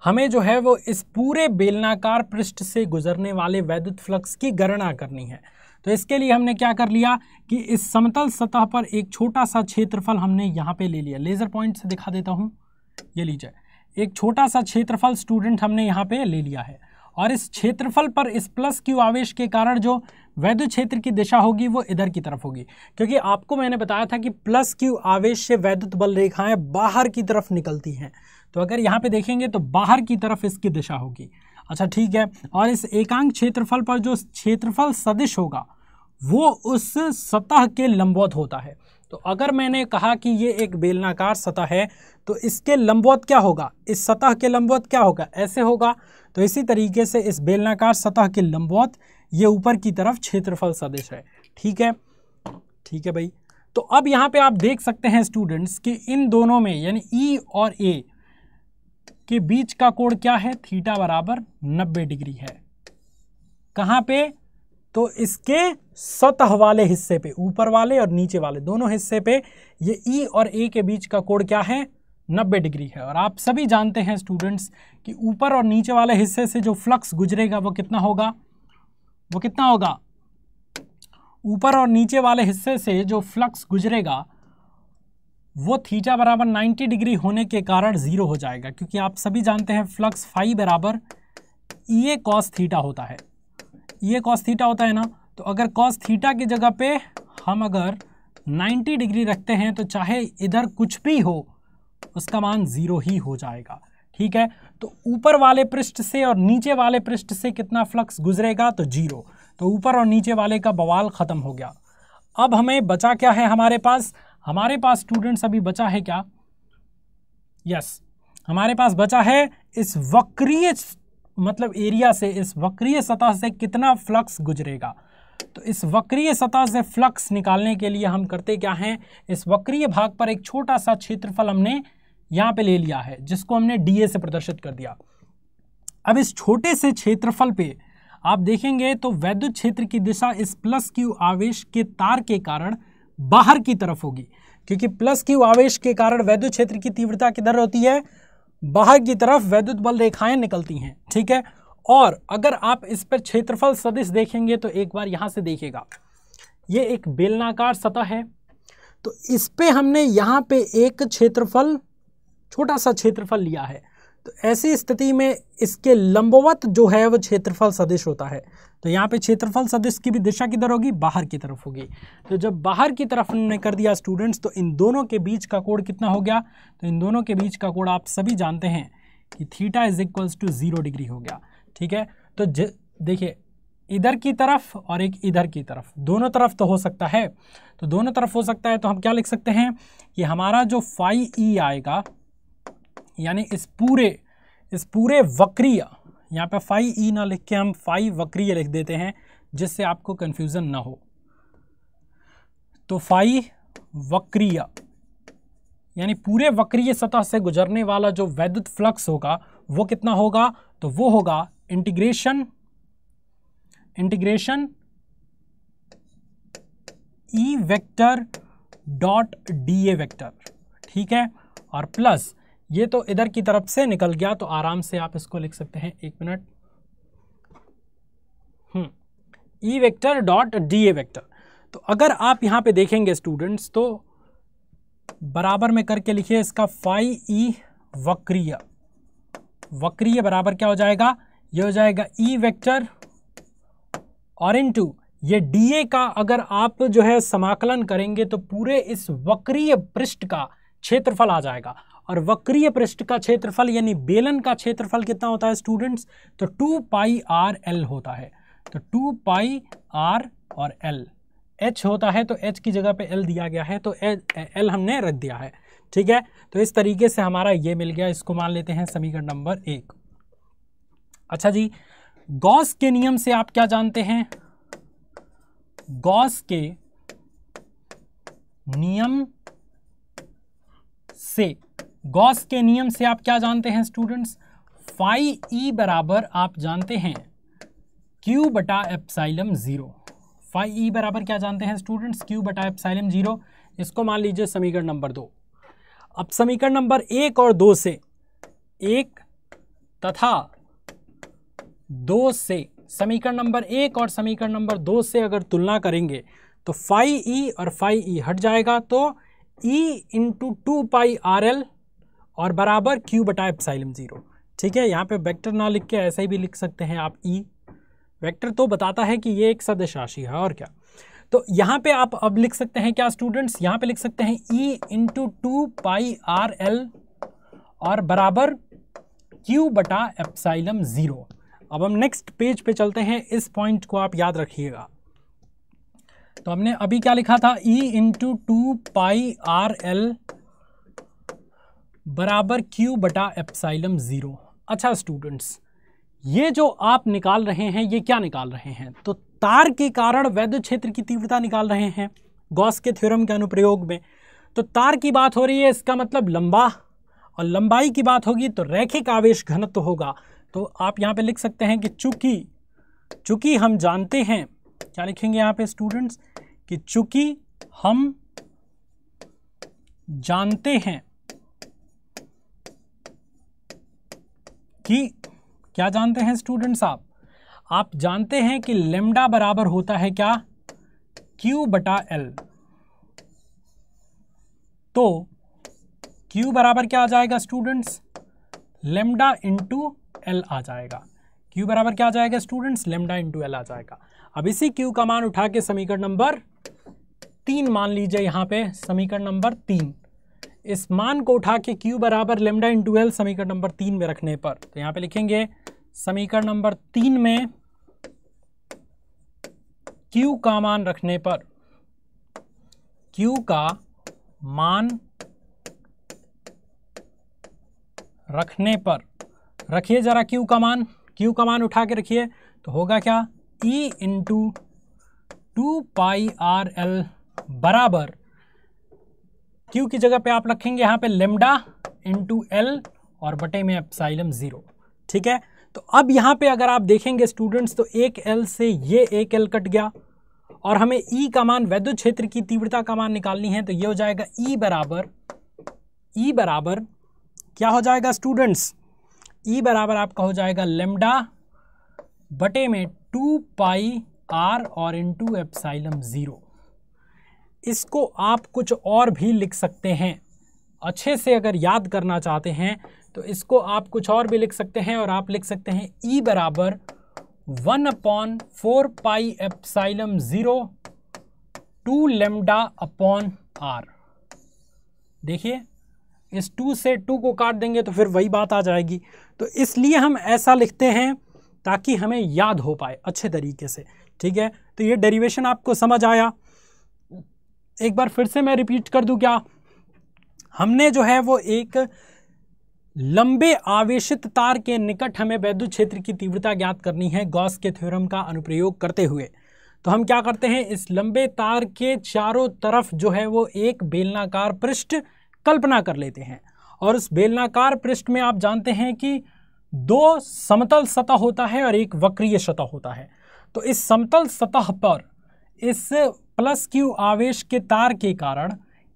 हमें जो है वो इस पूरे बेलनाकार पृष्ठ से गुजरने वाले वैद्युत फ्लक्स की गणना करनी है तो इसके लिए हमने क्या कर लिया कि इस समतल सतह पर एक छोटा सा क्षेत्रफल हमने यहाँ पे ले लिया लेज़र पॉइंट से दिखा देता हूँ ये लीजिए एक छोटा सा क्षेत्रफल स्टूडेंट हमने यहाँ पे ले लिया है और इस क्षेत्रफल पर इस प्लस क्यू आवेश के कारण जो वैद्य क्षेत्र की दिशा होगी वो इधर की तरफ होगी क्योंकि आपको मैंने बताया था कि प्लस क्यू आवेश से वैद्युत बल रेखाएं बाहर की तरफ निकलती हैं तो अगर यहाँ पे देखेंगे तो बाहर की तरफ इसकी दिशा होगी अच्छा ठीक है और इस एकांक क्षेत्रफल पर जो क्षेत्रफल सदिश होगा वो उस सतह के लंबवत होता है तो अगर मैंने कहा कि ये एक बेलनाकार सतह है तो इसके लंबवत क्या होगा इस सतह के लंबवत क्या होगा ऐसे होगा तो इसी तरीके से इस बेलनाकार सतह के लंबवत ये ऊपर की तरफ क्षेत्रफल सदिश है ठीक है ठीक है भाई तो अब यहाँ पे आप देख सकते हैं स्टूडेंट्स कि इन दोनों में यानी ई e और ए के बीच का कोण क्या है थीटा बराबर 90 डिग्री है कहाँ पे तो इसके सतह वाले हिस्से पे ऊपर वाले और नीचे वाले दोनों हिस्से पे ये ई e और ए के बीच का कोण क्या है 90 डिग्री है और आप सभी जानते हैं स्टूडेंट्स कि ऊपर और नीचे वाले हिस्से से जो फ्लक्स गुजरेगा वो कितना होगा वो कितना होगा ऊपर और नीचे वाले हिस्से से जो फ्लक्स गुजरेगा वो थीटा बराबर 90 डिग्री होने के कारण ज़ीरो हो जाएगा क्योंकि आप सभी जानते हैं फ्लक्स फाई बराबर ये e कॉस थीटा होता है ये e कॉस थीटा होता है ना तो अगर कॉस थीटा की जगह पे हम अगर 90 डिग्री रखते हैं तो चाहे इधर कुछ भी हो उसका मान ज़ीरो ही हो जाएगा ठीक है तो ऊपर वाले पृष्ठ से और नीचे वाले पृष्ठ से कितना फ्लक्स गुजरेगा तो जीरो तो ऊपर और नीचे वाले का बवाल ख़त्म हो गया अब हमें बचा क्या है हमारे पास हमारे पास स्टूडेंट्स अभी बचा है क्या यस हमारे पास बचा है इस वक्रीय मतलब एरिया से इस वक्रीय सतह से कितना फ्लक्स गुजरेगा तो इस वक्रीय सतह से फ्लक्स निकालने के लिए हम करते क्या हैं इस वक्रीय भाग पर एक छोटा सा क्षेत्रफल हमने यहां पे ले लिया है जिसको हमने डी से प्रदर्शित कर दिया अब इस छोटे से क्षेत्रफल पे आप देखेंगे तो वैद्युत क्षेत्र की दिशा इस प्लस क्यू आवेश के तार के कारण बाहर की तरफ होगी क्योंकि प्लस क्यू आवेश के कारण वैद्युत क्षेत्र की तीव्रता किधर होती है बाहर की तरफ वैद्युत बल रेखाएं निकलती हैं ठीक है और अगर आप इस पर क्षेत्रफल सदिश देखेंगे तो एक बार यहां से देखेगा ये एक बेलनाकार सतह है तो इस पे हमने यहां पे एक क्षेत्रफल छोटा सा क्षेत्रफल लिया है तो ऐसी स्थिति में इसके लंबवत जो है वो क्षेत्रफल सदिश होता है तो यहाँ पे क्षेत्रफल सदिश की भी दिशा किधर होगी बाहर की तरफ होगी तो जब बाहर की तरफ उन्होंने कर दिया स्टूडेंट्स तो इन दोनों के बीच का कोण कितना हो गया तो इन दोनों के बीच का कोण आप सभी जानते हैं कि theta is equals to zero degree हो गया ठीक है तो देखिए इधर की तरफ और एक इधर की तरफ दोनों तरफ तो हो सकता है तो दोनों तरफ हो सकता है तो हम क्या लिख सकते हैं कि हमारा जो फाई ई e आएगा यानी इस पूरे इस पूरे वक्रिया यहाँ पे फाइव ई ना लिख के हम फाइव वक्रीय लिख देते हैं जिससे आपको कन्फ्यूज़न ना हो तो फाइव वक्रिया यानी पूरे वक्रीय सतह से गुजरने वाला जो वैद्युत फ्लक्स होगा वो कितना होगा तो वो होगा integration integration E vector dot D A vector ठीक है और प्लस ये तो इधर की तरफ से निकल गया तो आराम से आप इसको लिख सकते हैं एक minute E vector dot D A vector तो अगर आप यहाँ पे देखेंगे स्टूडेंट्स तो बराबर में करके लिखिए इसका फाई ई e वक्रीय वक्रीय बराबर क्या हो जाएगा ये हो जाएगा ई e वेक्टर और इन टू ये ए का अगर आप जो है समाकलन करेंगे तो पूरे इस वक्रीय पृष्ठ का क्षेत्रफल आ जाएगा और वक्रीय पृष्ठ का क्षेत्रफल यानी बेलन का क्षेत्रफल कितना होता है स्टूडेंट्स तो टू पाई आर एल होता है तो टू पाई आर और एल एच होता है तो एच की जगह पे एल दिया गया है तो एल हमने रख दिया है ठीक है तो इस तरीके से हमारा ये मिल गया इसको मान लेते हैं समीकरण नंबर एक अच्छा जी गॉस के नियम से आप क्या जानते हैं गॉस के नियम से गॉस के नियम से आप क्या जानते हैं स्टूडेंट्स फाइव ई बराबर आप जानते हैं क्यू बटा एप्साइलम ज़ीरो फाइव ई बराबर क्या जानते हैं स्टूडेंट्स क्यू बटा एप्साइलम ज़ीरो इसको मान लीजिए समीकरण नंबर दो अब समीकरण नंबर एक और दो से एक तथा दो से समीकरण नंबर एक और समीकरण नंबर दो से अगर तुलना करेंगे तो फाइव ई और फाइव ई हट जाएगा तो E into two pi R L और बराबर क्यू बटा एप्साइलम ज़ीरो ठीक है यहाँ पे वेक्टर ना लिख के ऐसे ही भी लिख सकते हैं आप ई e। वेक्टर तो बताता है कि ये एक सदिश राशि है और क्या तो यहाँ पे आप अब लिख सकते हैं क्या स्टूडेंट्स यहाँ पे लिख सकते हैं E into two pi R L और बराबर क्यू बटा एप्साइलम ज़ीरो अब हम नेक्स्ट पेज पे चलते हैं इस पॉइंट को आप याद रखिएगा तो हमने अभी क्या लिखा था E into two pi R L बराबर क्यू बटा एप्साइलम ज़ीरो अच्छा स्टूडेंट्स ये जो आप निकाल रहे हैं ये क्या निकाल रहे हैं तो तार के कारण वैद्य क्षेत्र की तीव्रता निकाल रहे हैं गॉस के थ्योरम के अनुप्रयोग में तो तार की बात हो रही है इसका मतलब लंबा और लंबाई की बात होगी तो रैखिक आवेश घनत्व होगा तो आप यहाँ पे लिख सकते हैं कि चूंकि चूंकि हम जानते हैं क्या लिखेंगे यहाँ पे स्टूडेंट्स कि चूंकि हम जानते हैं कि क्या जानते हैं स्टूडेंट्स आप आप जानते हैं कि लेमडा बराबर होता है क्या क्यू बटा एल तो क्यू बराबर क्या आ जाएगा स्टूडेंट्स लेमडा इंटू एल आ जाएगा क्यू बराबर क्या आ जाएगा स्टूडेंट्स लेमडा इंटू एल आ जाएगा अब इसी क्यू का मान उठा के समीकरण नंबर तीन मान लीजिए यहां पे समीकरण नंबर तीन इस मान को उठा के क्यू बराबर लेमडा इन एल समीकरण नंबर तीन में रखने पर तो यहां पे लिखेंगे समीकरण नंबर तीन में क्यू का मान रखने पर क्यू का मान रखने पर रखिए ज़रा क्यू का मान क्यू का मान उठा के रखिए तो होगा क्या E into two pi R L बराबर क्यू की जगह पे आप रखेंगे यहाँ पे लेमडा इंटू एल और बटे में एप्साइलम ज़ीरो ठीक है तो अब यहाँ पे अगर आप देखेंगे स्टूडेंट्स तो एक एल से ये एक एल कट गया और हमें ई e का मान वैद्युत क्षेत्र की तीव्रता का मान निकालनी है तो ये हो जाएगा ई e बराबर ई e बराबर क्या हो जाएगा स्टूडेंट्स ई बराबर आपका हो जाएगा लेमडा बटे में टू पाई आर और इंटू एप्साइलम ज़ीरो इसको आप कुछ और भी लिख सकते हैं अच्छे से अगर याद करना चाहते हैं तो इसको आप कुछ और भी लिख सकते हैं और आप लिख सकते हैं ई e बराबर one upon four pi epsilon zero two lambda upon R देखिए इस टू से टू को काट देंगे तो फिर वही बात आ जाएगी तो इसलिए हम ऐसा लिखते हैं ताकि हमें याद हो पाए अच्छे तरीके से ठीक है तो ये डेरिवेशन आपको समझ आया एक बार फिर से मैं रिपीट कर दूं क्या हमने जो है वो एक लंबे आवेशित तार के निकट हमें वैद्युत क्षेत्र की तीव्रता ज्ञात करनी है गॉस के थ्योरम का अनुप्रयोग करते हुए तो हम क्या करते हैं इस लंबे तार के चारों तरफ जो है वो एक बेलनाकार पृष्ठ कल्पना कर लेते हैं और उस बेलनाकार पृष्ठ में आप जानते हैं कि दो समतल सतह होता है और एक वक्रीय सतह होता है तो इस समतल सतह पर इस प्लस क्यू आवेश के तार के कारण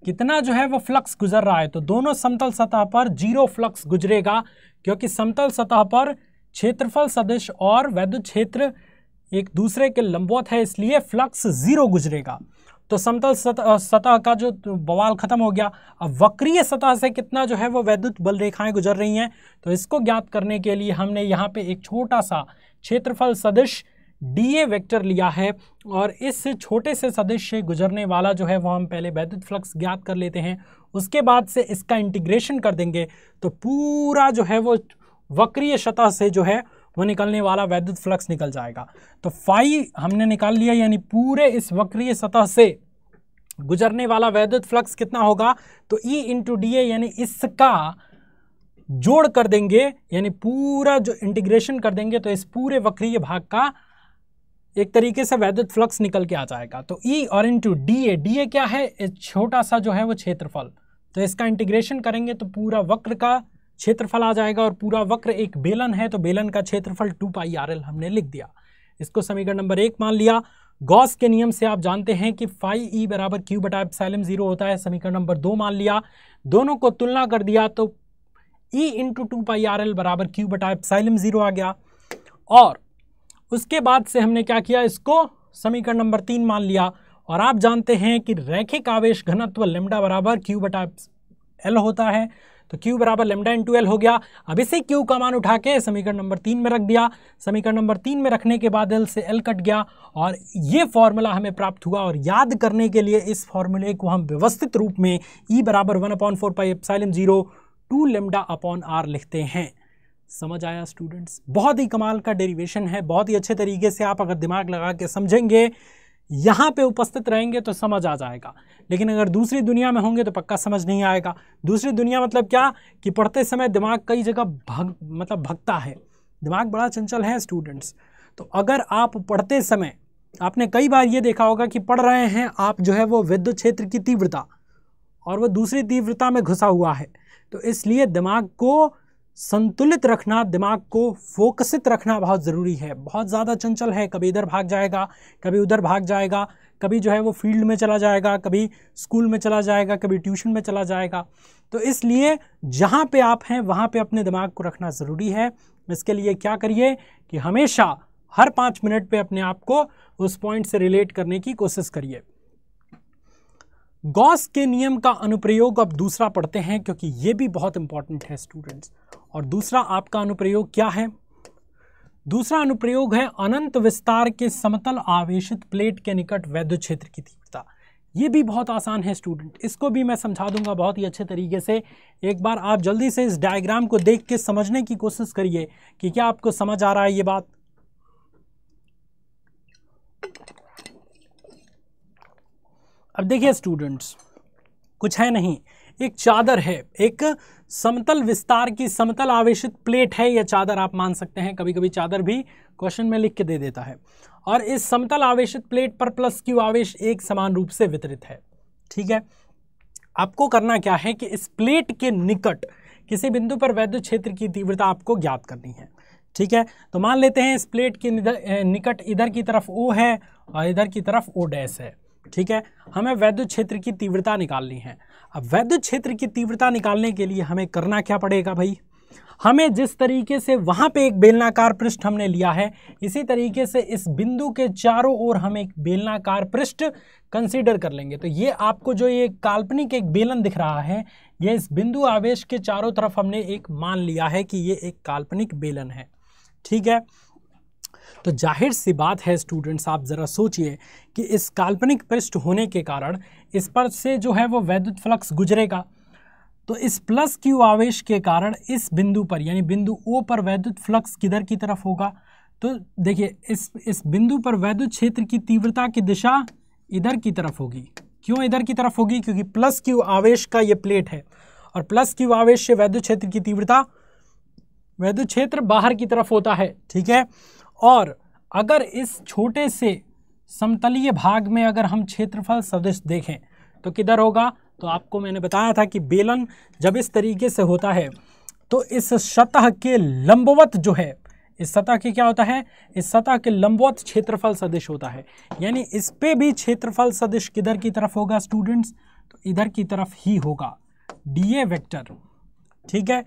कितना जो है वो फ्लक्स गुजर रहा है तो दोनों समतल सतह पर जीरो फ्लक्स गुजरेगा क्योंकि समतल सतह पर क्षेत्रफल सदिश और वैद्युत क्षेत्र एक दूसरे के लंबवत है इसलिए फ्लक्स जीरो गुजरेगा तो समतल सतह सतह का जो बवाल खत्म हो गया अब वक्रीय सतह से कितना जो है वो वैद्युत बल रेखाएं गुजर रही हैं तो इसको ज्ञात करने के लिए हमने यहाँ पे एक छोटा सा क्षेत्रफल सदिश डी ए वेक्टर लिया है और इस छोटे से सदिश से गुजरने वाला जो है वह हम पहले वैद्युत फ्लक्स ज्ञात कर लेते हैं उसके बाद से इसका इंटीग्रेशन कर देंगे तो पूरा जो है वो वक्रीय सतह से जो है वो निकलने वाला वैद्युत फ्लक्स निकल जाएगा तो फाइ हमने निकाल लिया यानी पूरे इस वक्रीय सतह से गुजरने वाला वैद्युत फ्लक्स कितना होगा तो ई इंटू डी ए यानी इसका जोड़ कर देंगे यानी पूरा जो इंटीग्रेशन कर देंगे तो इस पूरे वक्रीय भाग का एक तरीके से वैद्युत फ्लक्स निकल के आ जाएगा तो ई e और into D A D A क्या है छोटा सा जो है वो क्षेत्रफल तो इसका इंटीग्रेशन करेंगे तो पूरा वक्र का क्षेत्रफल आ जाएगा और पूरा वक्र एक बेलन है तो बेलन का क्षेत्रफल टू पाई आर एल हमने लिख दिया इसको समीकरण नंबर एक मान लिया गॉस के नियम से आप जानते हैं कि फाइव ई e बराबर क्यू बटा एप्साइलम जीरो होता है समीकरण नंबर दो मान लिया दोनों को तुलना कर दिया तो E into two pi R L बराबर क्यू बटा एप्साइलम जीरो आ गया और उसके बाद से हमने क्या किया इसको समीकरण नंबर तीन मान लिया और आप जानते हैं कि रैखिक आवेश घनत्व लेमडा बराबर क्यू बटा एल होता है तो Q बराबर लेमडा टू एल हो गया अब इसी Q का मान उठा के समीकरण नंबर तीन में रख दिया समीकरण नंबर तीन में रखने के बाद L से L कट गया और ये फॉर्मूला हमें प्राप्त हुआ और याद करने के लिए इस फॉर्मूले को हम व्यवस्थित रूप में E बराबर one upon four pi epsilon zero two lambda upon R लिखते हैं समझ आया स्टूडेंट्स बहुत ही कमाल का डेरिवेशन है बहुत ही अच्छे तरीके से आप अगर दिमाग लगा के समझेंगे यहाँ पे उपस्थित रहेंगे तो समझ आ जाएगा लेकिन अगर दूसरी दुनिया में होंगे तो पक्का समझ नहीं आएगा दूसरी दुनिया मतलब क्या कि पढ़ते समय दिमाग कई जगह भग मतलब भगता है दिमाग बड़ा चंचल है स्टूडेंट्स तो अगर आप पढ़ते समय आपने कई बार ये देखा होगा कि पढ़ रहे हैं आप जो है वो विद्युत क्षेत्र की तीव्रता और वो दूसरी तीव्रता में घुसा हुआ है तो इसलिए दिमाग को संतुलित रखना दिमाग को फोकसित रखना बहुत ज़रूरी है बहुत ज़्यादा चंचल है कभी इधर भाग जाएगा कभी उधर भाग जाएगा कभी जो है वो फील्ड में चला जाएगा कभी स्कूल में चला जाएगा कभी ट्यूशन में चला जाएगा तो इसलिए जहाँ पे आप हैं वहाँ पे अपने दिमाग को रखना ज़रूरी है इसके लिए क्या करिए कि हमेशा हर पाँच मिनट पर अपने आप को उस पॉइंट से रिलेट करने की कोशिश करिए गॉस के नियम का अनुप्रयोग अब दूसरा पढ़ते हैं क्योंकि ये भी बहुत इंपॉर्टेंट है स्टूडेंट्स और दूसरा आपका अनुप्रयोग क्या है दूसरा अनुप्रयोग है अनंत विस्तार के समतल आवेशित प्लेट के निकट वैद्य क्षेत्र की तीव्रता ये भी बहुत आसान है स्टूडेंट इसको भी मैं समझा दूंगा बहुत ही अच्छे तरीके से एक बार आप जल्दी से इस डायग्राम को देख के समझने की कोशिश करिए कि क्या आपको समझ आ रहा है ये बात अब देखिए स्टूडेंट्स कुछ है नहीं एक चादर है एक समतल विस्तार की समतल आवेशित प्लेट है या चादर आप मान सकते हैं कभी कभी चादर भी क्वेश्चन में लिख के दे देता है और इस समतल आवेशित प्लेट पर प्लस क्यू आवेश एक समान रूप से वितरित है ठीक है आपको करना क्या है कि इस प्लेट के निकट किसी बिंदु पर वैद्य क्षेत्र की तीव्रता आपको ज्ञात करनी है ठीक है तो मान लेते हैं इस प्लेट के निकट इधर की तरफ ओ है और इधर की तरफ ओ डैश है ठीक है हमें वैद्युत क्षेत्र की तीव्रता निकालनी है अब वैद्युत क्षेत्र की तीव्रता निकालने के लिए हमें करना क्या पड़ेगा भाई हमें जिस तरीके से वहां पे एक बेलनाकार पृष्ठ हमने लिया है इसी तरीके से इस बिंदु के चारों ओर हम एक बेलनाकार पृष्ठ कंसीडर कर लेंगे तो ये आपको जो ये काल्पनिक एक बेलन दिख रहा है ये इस बिंदु आवेश के चारों तरफ हमने एक मान लिया है कि ये एक काल्पनिक बेलन है ठीक है तो जाहिर सी बात है स्टूडेंट्स आप ज़रा सोचिए कि इस काल्पनिक पृष्ठ होने के कारण इस पर से जो है वो वैद्युत फ्लक्स गुजरेगा तो इस प्लस क्यू आवेश के कारण इस बिंदु पर यानी बिंदु ओ पर वैद्युत फ्लक्स किधर की तरफ होगा तो देखिए इस इस बिंदु पर वैद्युत क्षेत्र की तीव्रता की दिशा इधर की तरफ होगी क्यों इधर की तरफ होगी क्योंकि प्लस क्यू आवेश का ये प्लेट है और प्लस क्यू आवेश से वैद्युत क्षेत्र की तीव्रता वैद्युत क्षेत्र बाहर की तरफ होता है ठीक है और अगर इस छोटे से समतलीय भाग में अगर हम क्षेत्रफल सदृश देखें तो किधर होगा तो आपको मैंने बताया था कि बेलन जब इस तरीके से होता है तो इस सतह के लंबवत जो है इस सतह के क्या होता है इस सतह के लंबवत क्षेत्रफल सदिश होता है यानी इस पे भी क्षेत्रफल सदिश किधर की तरफ होगा स्टूडेंट्स तो इधर की तरफ ही होगा डी ए वेक्टर ठीक है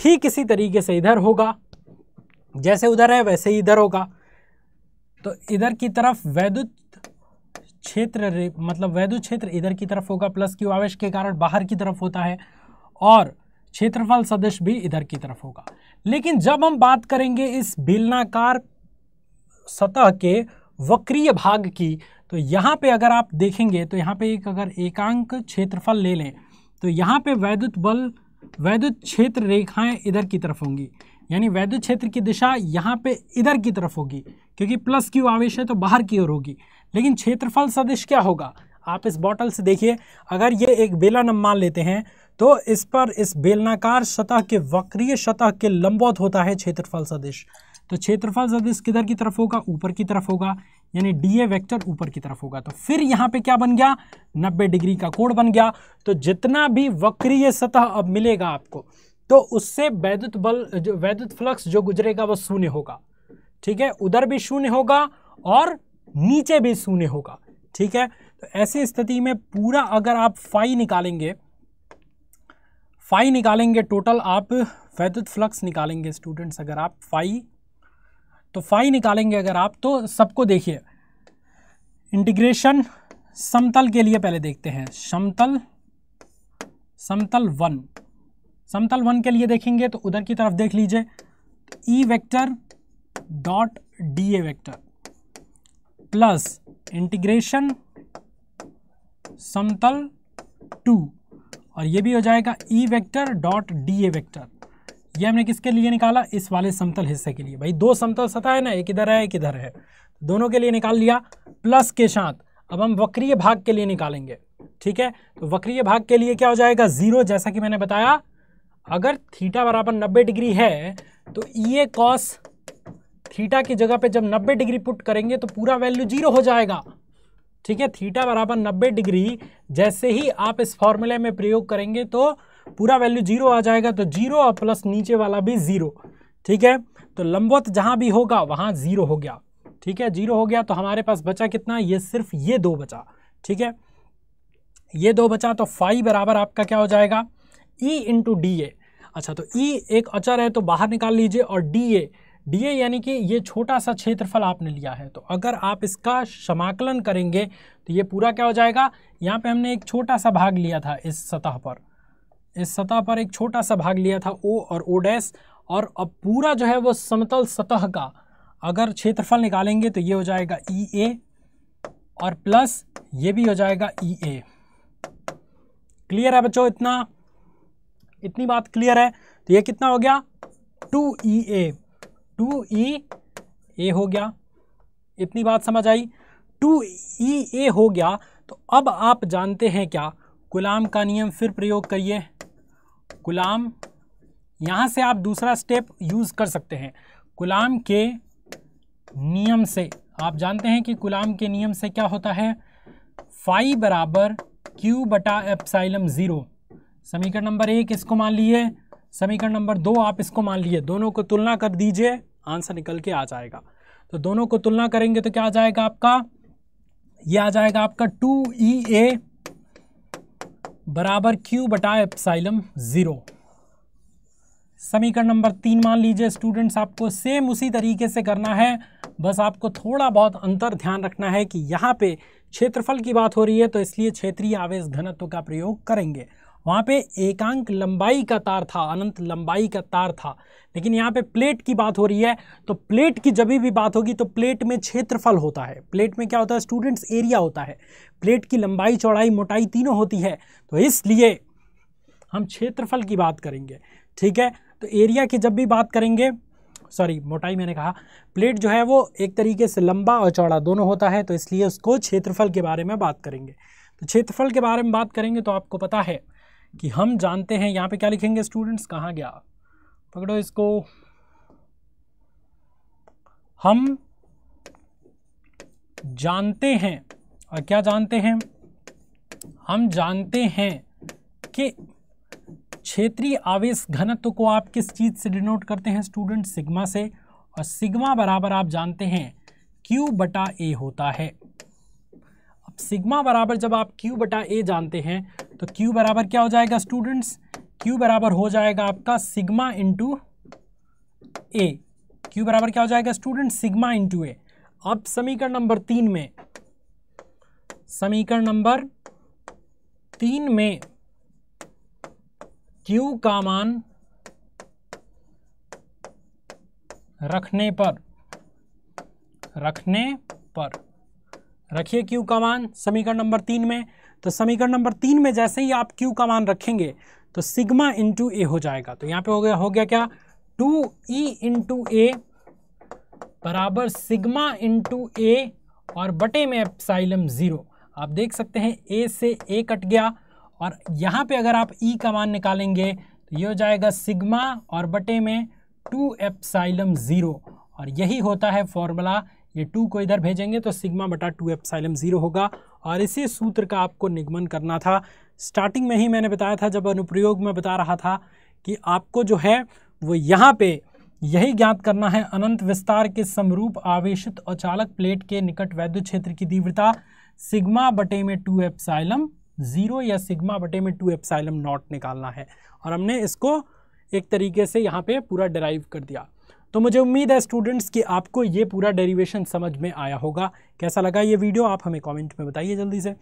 ठीक इसी तरीके से इधर होगा जैसे उधर है वैसे ही इधर होगा तो इधर की तरफ वैद्युत क्षेत्र मतलब वैद्युत क्षेत्र इधर की तरफ होगा प्लस क्यू आवेश के कारण बाहर की तरफ होता है और क्षेत्रफल सदिश भी इधर की तरफ होगा लेकिन जब हम बात करेंगे इस बेलनाकार सतह के वक्रीय भाग की तो यहाँ पे अगर आप देखेंगे तो यहाँ पे एक अगर एकांक क्षेत्रफल ले लें तो यहाँ पे वैद्युत बल वैद्युत क्षेत्र रेखाएं इधर की तरफ होंगी यानी वैद्युत क्षेत्र की दिशा यहाँ पे इधर की तरफ होगी क्योंकि प्लस क्यू आवेश है तो बाहर की ओर होगी लेकिन क्षेत्रफल सदिश क्या होगा आप इस बॉटल से देखिए अगर ये एक बेलन मान लेते हैं तो इस पर इस बेलनाकार सतह के वक्रीय सतह के लंबौत होता है क्षेत्रफल सदिश तो क्षेत्रफल सदिश किधर की तरफ होगा ऊपर की तरफ होगा यानी डी ए वैक्टर ऊपर की तरफ होगा तो फिर यहाँ पे क्या बन गया 90 डिग्री का कोण बन गया तो जितना भी वक्रीय सतह अब मिलेगा आपको तो उससे वैद्युत बल जो वैद्युत फ्लक्स जो गुजरेगा वो शून्य होगा ठीक है उधर भी शून्य होगा और नीचे भी शून्य होगा ठीक है तो ऐसी स्थिति में पूरा अगर आप फाई निकालेंगे फाई निकालेंगे टोटल आप वैद्युत फ्लक्स निकालेंगे स्टूडेंट्स अगर आप फाई तो फाई निकालेंगे अगर आप तो सबको देखिए इंटीग्रेशन समतल के लिए पहले देखते हैं समतल समतल वन समतल वन के लिए देखेंगे तो उधर की तरफ देख लीजिए E vector dot D A vector plus integration समतल टू और ये भी हो जाएगा E vector dot D A vector ये हमने किसके लिए निकाला इस वाले समतल हिस्से के लिए भाई दो समतल सतह है ना एक इधर है एक इधर है दोनों के लिए निकाल लिया प्लस के साथ अब हम वक्रीय भाग के लिए निकालेंगे ठीक है तो वक्रीय भाग के लिए क्या हो जाएगा जीरो जैसा कि मैंने बताया अगर थीटा बराबर नब्बे डिग्री है तो ई ए कॉस थीटा की जगह पे जब 90 डिग्री पुट करेंगे तो पूरा वैल्यू जीरो हो जाएगा ठीक है थीटा बराबर 90 डिग्री जैसे ही आप इस फॉर्मूले में प्रयोग करेंगे तो पूरा वैल्यू जीरो आ जाएगा तो जीरो और प्लस नीचे वाला भी ज़ीरो ठीक है तो लंबवत जहाँ भी होगा वहाँ ज़ीरो हो गया ठीक है जीरो हो गया तो हमारे पास बचा कितना ये सिर्फ ये दो बचा ठीक है ये दो बचा तो फाइव बराबर आपका क्या हो जाएगा ई इंटू डी ए अच्छा तो ई e एक अचर है तो बाहर निकाल लीजिए और डी ए डी ए यानी कि ये छोटा सा क्षेत्रफल आपने लिया है तो अगर आप इसका समाकलन करेंगे तो ये पूरा क्या हो जाएगा यहाँ पे हमने एक छोटा सा भाग लिया था इस सतह पर इस सतह पर एक छोटा सा भाग लिया था ओ और ओ डैस और अब पूरा जो है वो समतल सतह का अगर क्षेत्रफल निकालेंगे तो ये हो जाएगा ई e ए और प्लस ये भी हो जाएगा ई ए क्लियर है बच्चों इतना इतनी बात क्लियर है तो ये कितना हो गया टू ई ए टू ई ए हो गया इतनी बात समझ आई टू ई ए हो गया तो अब आप जानते हैं क्या गुलाम का नियम फिर प्रयोग करिए गुलाम यहाँ से आप दूसरा स्टेप यूज़ कर सकते हैं गुलाम के नियम से आप जानते हैं कि गुलाम के नियम से क्या होता है फाइ बराबर क्यू बटा एप्साइलम ज़ीरो समीकरण नंबर एक इसको मान लिए समीकरण नंबर दो आप इसको मान लिए दोनों को तुलना कर दीजिए आंसर निकल के आ जाएगा तो दोनों को तुलना करेंगे तो क्या आ जाएगा आपका ये आ जाएगा आपका टू ई ए बराबर क्यू बटा एप्साइलम ज़ीरो समीकरण नंबर तीन मान लीजिए स्टूडेंट्स आपको सेम उसी तरीके से करना है बस आपको थोड़ा बहुत अंतर ध्यान रखना है कि यहाँ पे क्षेत्रफल की बात हो रही है तो इसलिए क्षेत्रीय आवेश घनत्व का प्रयोग करेंगे वहाँ पे एकांक लंबाई का तार था अनंत लंबाई का तार था लेकिन यहाँ पे प्लेट की बात हो रही है तो प्लेट की जब भी बात होगी तो प्लेट में क्षेत्रफल होता है प्लेट में क्या होता है स्टूडेंट्स एरिया होता है प्लेट की लंबाई चौड़ाई मोटाई तीनों होती है तो इसलिए हम क्षेत्रफल की बात करेंगे ठीक है तो एरिया की जब भी बात करेंगे सॉरी मोटाई मैंने कहा प्लेट जो है वो एक तरीके से लंबा और चौड़ा दोनों होता है तो इसलिए उसको क्षेत्रफल के बारे में बात करेंगे तो क्षेत्रफल के बारे में बात करेंगे तो आपको पता है कि हम जानते हैं यहाँ पे क्या लिखेंगे स्टूडेंट्स कहाँ गया पकड़ो इसको हम जानते हैं और क्या जानते हैं हम जानते हैं कि क्षेत्रीय आवेश घनत्व को आप किस चीज़ से डिनोट करते हैं स्टूडेंट सिग्मा से और सिग्मा बराबर आप जानते हैं क्यू बटा ए होता है अब सिग्मा बराबर जब आप क्यू बटा ए जानते हैं तो Q बराबर क्या हो जाएगा स्टूडेंट्स Q बराबर हो जाएगा आपका सिग्मा इंटू ए क्यू बराबर क्या हो जाएगा स्टूडेंट सिग्मा इंटू ए अब समीकरण नंबर तीन में समीकरण नंबर तीन में Q का मान रखने पर रखने पर रखिए क्यू का मान समीकरण नंबर तीन में तो समीकरण नंबर तीन में जैसे ही आप क्यू का मान रखेंगे तो सिग्मा इंटू ए हो जाएगा तो यहाँ पे हो गया हो गया क्या टू ई इंटू ए बराबर सिग्मा इंटू ए और बटे में एप्साइलम ज़ीरो आप देख सकते हैं ए से ए कट गया और यहाँ पे अगर आप ई e का मान निकालेंगे तो ये हो जाएगा सिग्मा और बटे में टू एप्साइलम ज़ीरो और यही होता है फॉर्मूला ये टू को इधर भेजेंगे तो सिग्मा बटा टू एप्साइलम ज़ीरो होगा और इसी सूत्र का आपको निगमन करना था स्टार्टिंग में ही मैंने बताया था जब अनुप्रयोग में बता रहा था कि आपको जो है वो यहाँ पे यही ज्ञात करना है अनंत विस्तार के समरूप आवेशित और चालक प्लेट के निकट वैद्य क्षेत्र की तीव्रता सिग्मा बटे में टू एप्साइलम ज़ीरो या सिग्मा बटे में टू एप्साइलम नॉट निकालना है और हमने इसको एक तरीके से यहाँ पे पूरा डिराइव कर दिया तो मुझे उम्मीद है स्टूडेंट्स कि आपको ये पूरा डेरिवेशन समझ में आया होगा कैसा लगा ये वीडियो आप हमें कमेंट में बताइए जल्दी से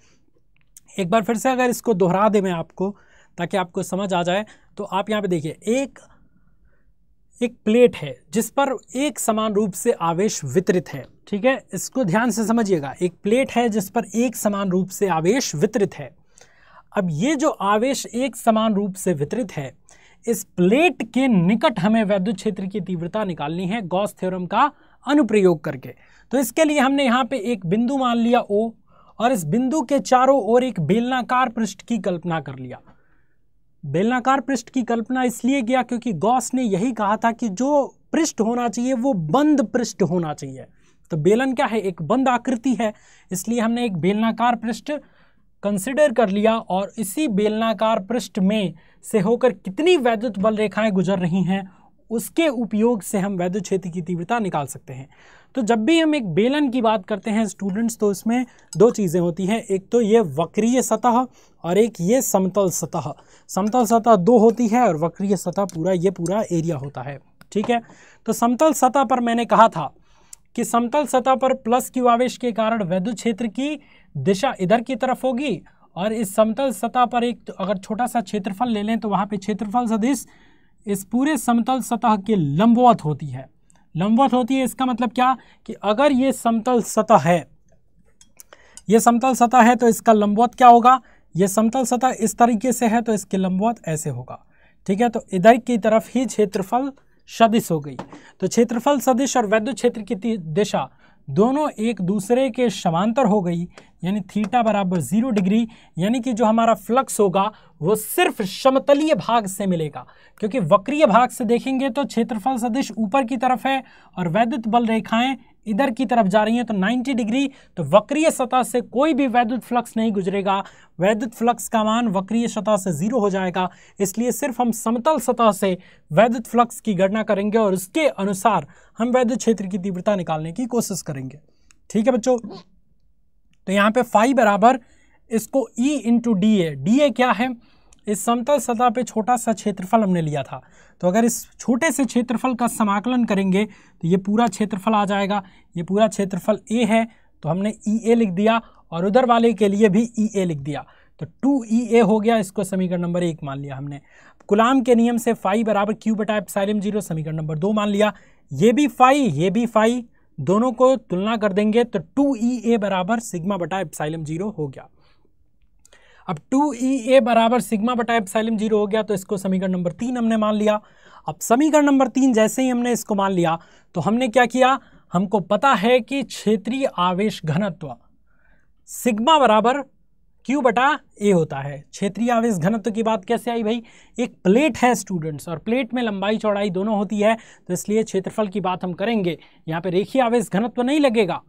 एक बार फिर से अगर इसको दोहरा दे मैं आपको ताकि आपको समझ आ जाए तो आप यहाँ पे देखिए एक एक प्लेट है जिस पर एक समान रूप से आवेश वितरित है ठीक है इसको ध्यान से समझिएगा एक प्लेट है जिस पर एक समान रूप से आवेश वितरित है अब ये जो आवेश एक समान रूप से वितरित है इस प्लेट के निकट हमें वैद्युत क्षेत्र की तीव्रता निकालनी है गॉस थ्योरम का अनुप्रयोग करके तो इसके लिए हमने यहाँ पे एक बिंदु मान लिया ओ और इस बिंदु के चारों ओर एक बेलनाकार पृष्ठ की कल्पना कर लिया बेलनाकार पृष्ठ की कल्पना इसलिए किया क्योंकि गॉस ने यही कहा था कि जो पृष्ठ होना चाहिए वो बंद पृष्ठ होना चाहिए तो बेलन क्या है एक बंद आकृति है इसलिए हमने एक बेलनाकार पृष्ठ कंसिडर कर लिया और इसी बेलनाकार पृष्ठ में से होकर कितनी वैद्युत बल रेखाएं गुजर रही हैं उसके उपयोग से हम वैद्युत क्षेत्र की तीव्रता निकाल सकते हैं तो जब भी हम एक बेलन की बात करते हैं स्टूडेंट्स तो इसमें दो चीज़ें होती हैं एक तो ये वक्रीय सतह और एक ये समतल सतह समतल सतह दो होती है और वक्रीय सतह पूरा ये पूरा एरिया होता है ठीक है तो समतल सतह पर मैंने कहा था कि समतल सतह पर प्लस क्यू आवेश के कारण वैद्युत क्षेत्र की दिशा इधर की तरफ होगी और इस समतल सतह पर एक तो अगर छोटा सा क्षेत्रफल ले लें तो वहाँ पे क्षेत्रफल सदिश इस पूरे समतल सतह के लंबवत होती है लंबवत होती है इसका मतलब क्या कि अगर ये समतल सतह है ये समतल सतह है तो इसका लंबवत क्या होगा ये समतल सतह इस तरीके से है तो इसके लंबवत ऐसे होगा ठीक है तो इधर की तरफ ही क्षेत्रफल सदिश हो गई तो क्षेत्रफल सदिश और वैद्य क्षेत्र की दिशा दोनों एक दूसरे के समांतर हो गई यानी थीटा बराबर ज़ीरो डिग्री यानी कि जो हमारा फ्लक्स होगा वो सिर्फ समतलीय भाग से मिलेगा क्योंकि वक्रीय भाग से देखेंगे तो क्षेत्रफल सदिश ऊपर की तरफ है और वैद्युत बल रेखाएं इधर की तरफ जा रही है तो 90 डिग्री तो वक्रीय सतह से कोई भी वैद्युत फ्लक्स नहीं गुजरेगा वैद्युत फ्लक्स का मान वक्रीय सतह से ज़ीरो हो जाएगा इसलिए सिर्फ हम समतल सतह से वैद्युत फ्लक्स की गणना करेंगे और उसके अनुसार हम वैद्युत क्षेत्र की तीव्रता निकालने की कोशिश करेंगे ठीक है बच्चों तो यहाँ पे फाइव बराबर इसको E into D A D A क्या है इस समतल सतह पे छोटा सा क्षेत्रफल हमने लिया था तो अगर इस छोटे से क्षेत्रफल का समाकलन करेंगे तो ये पूरा क्षेत्रफल आ जाएगा ये पूरा क्षेत्रफल ए है तो हमने ई e ए लिख दिया और उधर वाले के लिए भी ई e ए लिख दिया तो टू ई ए हो गया इसको समीकरण नंबर एक मान लिया हमने गुलाम के नियम से फाइव बराबर क्यू बटा एप्साइलम जीरो समीकरण नंबर दो मान लिया ये भी फाइव ये भी फाइव दोनों को तुलना कर देंगे तो टू ई ए बराबर सिग्मा बटा साइलम जीरो हो गया अब टू ई ए बराबर सिग्मा बटा एप्साइलम जीरो हो गया तो इसको समीकरण नंबर तीन हमने मान लिया अब समीकरण नंबर तीन जैसे ही हमने इसको मान लिया तो हमने क्या किया हमको पता है कि क्षेत्रीय आवेश घनत्व सिग्मा बराबर क्यू बटा ए होता है क्षेत्रीय आवेश घनत्व की बात कैसे आई भाई एक प्लेट है स्टूडेंट्स और प्लेट में लंबाई चौड़ाई दोनों होती है तो इसलिए क्षेत्रफल की बात हम करेंगे यहाँ पे रेखीय आवेश घनत्व नहीं लगेगा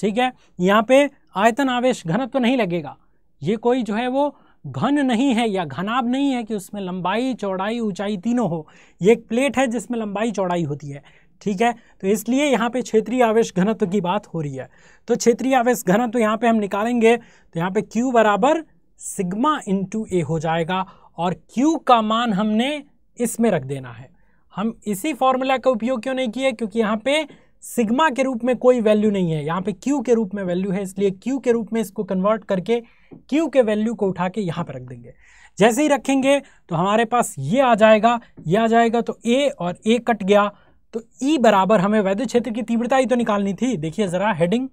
ठीक है यहाँ पे आयतन आवेश घनत्व नहीं लगेगा ये कोई जो है वो घन नहीं है या घनाभ नहीं है कि उसमें लंबाई चौड़ाई ऊंचाई तीनों हो ये एक प्लेट है जिसमें लंबाई चौड़ाई होती है ठीक है तो इसलिए यहाँ पे क्षेत्रीय आवेश घनत्व की बात हो रही है तो क्षेत्रीय आवेश घनत्व यहाँ पे हम निकालेंगे तो यहाँ पे Q बराबर सिग्मा इंटू ए हो जाएगा और Q का मान हमने इसमें रख देना है हम इसी फॉर्मूला का उपयोग क्यों नहीं किया क्योंकि यहाँ पे सिग्मा के रूप में कोई वैल्यू नहीं है यहाँ पे क्यू के रूप में वैल्यू है इसलिए क्यू के रूप में इसको कन्वर्ट करके क्यू के वैल्यू को उठा के यहाँ पर रख देंगे जैसे ही रखेंगे तो हमारे पास ये आ जाएगा ये आ जाएगा तो ए और ए कट गया तो ई e बराबर हमें वैद्य क्षेत्र की तीव्रता ही तो निकालनी थी देखिए ज़रा हेडिंग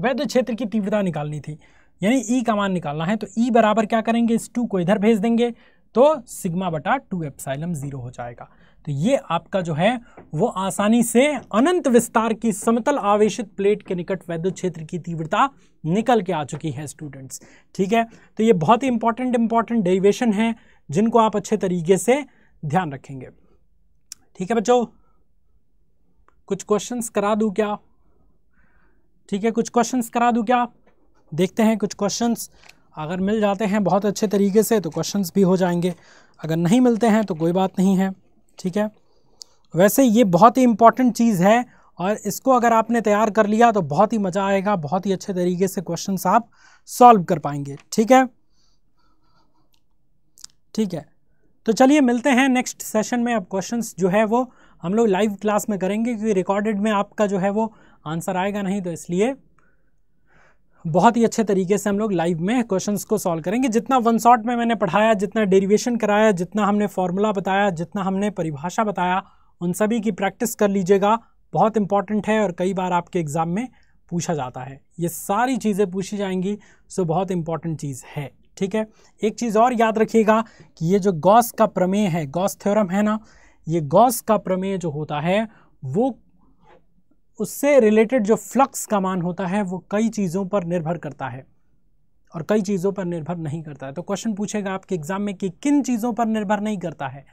वैद्य क्षेत्र की तीव्रता निकालनी थी यानी ई e का मान निकालना है तो ई e बराबर क्या करेंगे इस टू को इधर भेज देंगे तो सिग्मा बटा टू एप्साइलम ज़ीरो हो जाएगा तो ये आपका जो है वो आसानी से अनंत विस्तार की समतल आवेशित प्लेट के निकट वैद्युत क्षेत्र की तीव्रता निकल के आ चुकी है स्टूडेंट्स ठीक है तो ये बहुत ही इंपॉर्टेंट इंपॉर्टेंट डेरिवेशन है जिनको आप अच्छे तरीके से ध्यान रखेंगे ठीक है बच्चों कुछ क्वेश्चंस करा दू क्या ठीक है कुछ क्वेश्चंस करा दूँ क्या देखते हैं कुछ क्वेश्चंस अगर मिल जाते हैं बहुत अच्छे तरीके से तो क्वेश्चंस भी हो जाएंगे अगर नहीं मिलते हैं तो कोई बात नहीं है ठीक है वैसे ये बहुत ही इंपॉर्टेंट चीज़ है और इसको अगर आपने तैयार कर लिया तो बहुत ही मज़ा आएगा बहुत ही अच्छे तरीके से क्वेश्चन आप सॉल्व कर पाएंगे ठीक है ठीक है तो चलिए मिलते हैं नेक्स्ट सेशन में अब क्वेश्चंस जो है वो हम लोग लाइव क्लास में करेंगे क्योंकि रिकॉर्डेड में आपका जो है वो आंसर आएगा नहीं तो इसलिए बहुत ही अच्छे तरीके से हम लोग लाइव में क्वेश्चंस को सॉल्व करेंगे जितना वन शॉट में मैंने पढ़ाया जितना डेरिवेशन कराया जितना हमने फॉर्मूला बताया जितना हमने परिभाषा बताया उन सभी की प्रैक्टिस कर लीजिएगा बहुत इंपॉर्टेंट है और कई बार आपके एग्ज़ाम में पूछा जाता है ये सारी चीज़ें पूछी जाएंगी सो बहुत इंपॉर्टेंट चीज़ है ठीक है एक चीज़ और याद रखिएगा कि ये जो गॉस का प्रमेय है गॉस थ्योरम है ना ये गॉस का प्रमेय जो होता है वो उससे रिलेटेड जो फ्लक्स का मान होता है वो कई चीज़ों पर निर्भर करता है और कई चीज़ों पर निर्भर नहीं करता है तो क्वेश्चन पूछेगा आपके एग्जाम में कि किन चीज़ों पर निर्भर नहीं करता है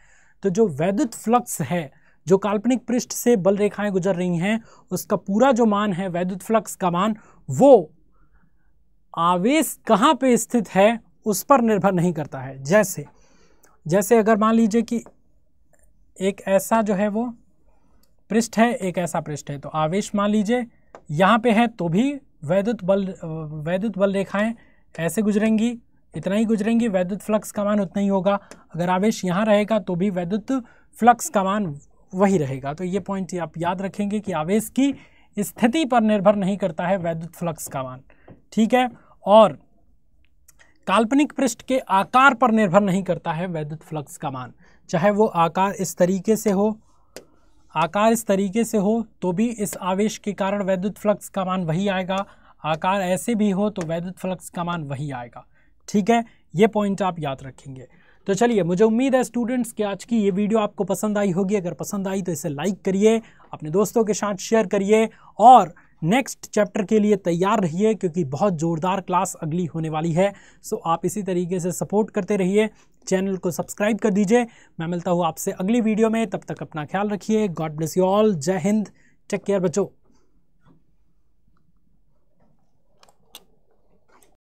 तो जो वैद्युत फ्लक्स है जो काल्पनिक पृष्ठ से बल रेखाएं गुजर रही हैं उसका पूरा जो मान है वैद्युत फ्लक्स का मान वो आवेश कहाँ पे स्थित है उस पर निर्भर नहीं करता है जैसे जैसे अगर मान लीजिए कि एक ऐसा जो है वो पृष्ठ है एक ऐसा पृष्ठ है तो आवेश मान लीजिए यहाँ पे है तो भी वैद्युत बल वैद्युत बल रेखाएं ऐसे गुजरेंगी इतना ही गुजरेंगी वैद्युत फ्लक्स का मान उतना ही होगा अगर आवेश यहाँ रहेगा तो भी वैद्युत फ्लक्स का मान वही रहेगा तो ये पॉइंट आप याद रखेंगे कि आवेश की स्थिति पर निर्भर नहीं करता है वैद्युत फ्लक्स का मान ठीक है और काल्पनिक पृष्ठ के आकार पर निर्भर नहीं करता है वैद्युत फ्लक्स का मान चाहे वो आकार इस तरीके से हो आकार इस तरीके से हो तो भी इस आवेश के कारण वैद्युत फ्लक्स का मान वही आएगा आकार ऐसे भी हो तो वैद्युत फ्लक्स का मान वही आएगा ठीक है ये पॉइंट आप याद रखेंगे तो चलिए मुझे उम्मीद है स्टूडेंट्स कि आज की ये वीडियो आपको पसंद आई होगी अगर पसंद आई तो इसे लाइक करिए अपने दोस्तों के साथ शेयर करिए और नेक्स्ट चैप्टर के लिए तैयार रहिए क्योंकि बहुत ज़ोरदार क्लास अगली होने वाली है सो आप इसी तरीके से सपोर्ट करते रहिए चैनल को सब्सक्राइब कर दीजिए मैं मिलता हूँ आपसे अगली वीडियो में तब तक अपना ख्याल रखिए गॉड ब्लेस यू ऑल जय हिंद टेक केयर बच्चों